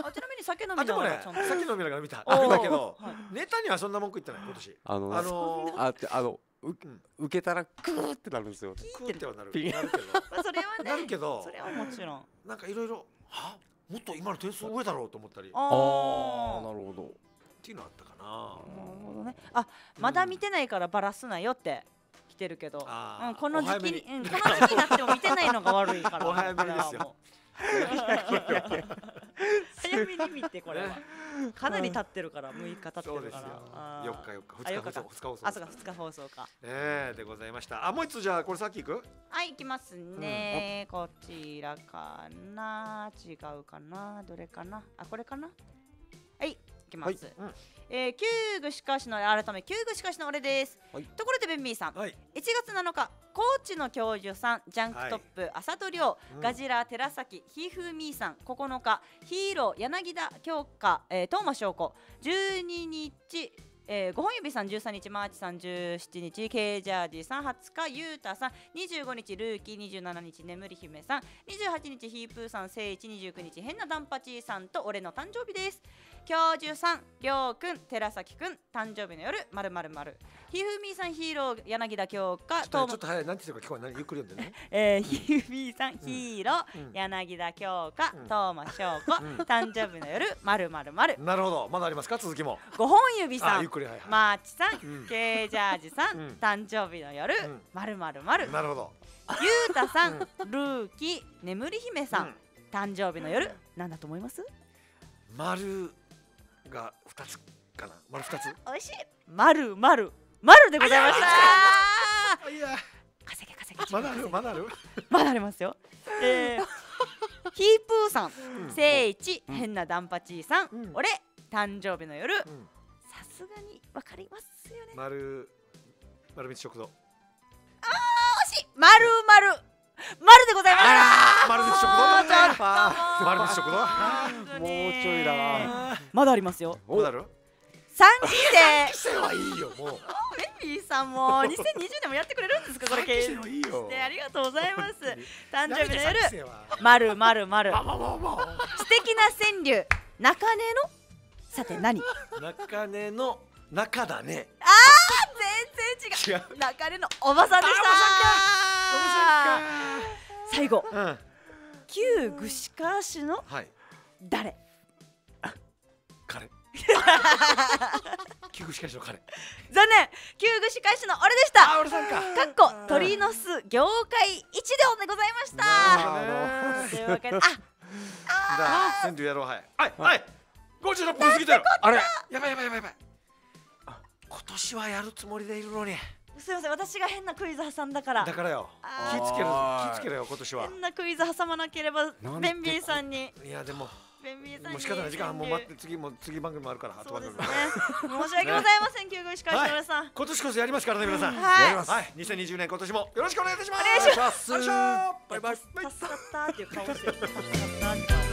た <laughs> あちなみに酒飲みながらちゃんと、ね、酒飲みながら見た見だけど、はい、ネタにはそんな文句言ってない今年あのあのー、あってあのう、うん、受けたらクーってなるんですよクーってはなるなるけど <laughs> それはねなるけどそれはもちろんなんかいろいろはもっと今の点数上だろうと思ったりああなるほどっていうのあったかななるほどねあまだ見てないからバラすなよって、うん来てるけど、うん、この時期に、うん、この時期になっても見てないのが悪いから。お早めですよ。早めに見てこれは、ね、かなり経ってるから6日経ってるから4日4日2日放送2日放送あか2放送かえー、でございましたあもう一つじゃあこれさっき行くはい行きますね、うん、こちらかな違うかなどれかなあこれかなきます、はい、えー、旧具しかしの改め旧具しかしの俺です、はい、ところでベンミーさん、はい、月七日高知の教授さんジャンクトップ、はい、浅戸亮、うん、ガジラ寺崎ひふみさん九日ヒーロー柳田京華、ええー、東間翔子十二日えー、5本指さん十三日マーチさん十七日ケイジャージーさん二十日ユータさん二十五日ルーキー二十七日眠り姫さん二十八日ヒープーさん聖一二十九日変なダンパチーさんと俺の誕生日です教授さん、りょうくん、寺崎くん、誕生日の夜、まるまるまる。ひふみさん、ヒーロー、柳田京香、ちょっと早い、なんていうか、今日はゆっくり読んでね。<laughs> えー、ひふみさん、ヒーロー、柳田京香、東間翔子、誕生日の夜、まるまるまる。なるほど、まだありますか、続きも。五本指さん、マーチさん、ケージャージさん、誕生日の夜、まるまるまる。なるほど。ゆうたさん、ルーキー、眠り姫さん、誕生日の夜、なんだと思います。まる。が二つかな丸二つ美味しい丸丸丸でございましたいや稼げ稼げまだあるまだあるまだありますよ、えー、<laughs> ヒープーさん、聖一、変なダンパチーさん、俺誕生日の夜、さすがにわかりますよね丸丸道食堂ああ惜しい丸丸丸でございます。丸で食堂丸で食堂。もうちょいだな。まだありますよ。まだある？三期生。三期生はいいよもう。ベビーさんも二千二十年もやってくれるんですかこれ経営いいよありがとうございます <laughs> 誕生日の夜まるまるまる素敵な川柳中根のさて何中根の中だねああ、全然違う中根のおばさんでした最後、うん、旧串川市の誰、はい、彼 <laughs> 旧串川市の彼残念旧串川市の俺でしたあ俺さんかかっこ鳥の巣業界一同でございましたというわ <laughs> ああ川柳やろうはいはいはい56分過ぎたるあれやばいやばいやばいやばい今年はやるつもりでいるのにすみません私が変なクイズ挟んだからだからよ気つけろ気つけろよ今年は変なクイズ挟まなければベンビーさんにいやでもベンビーさんもう仕方ない時間もう待って次も次番組もあるからそうですね申し訳ございません救護石川さん、今年こそやりますからね皆さん、はい、はい、2020年今年もよろしくお願いいたしますお願いしますバイバイ助かったっていう顔して助かった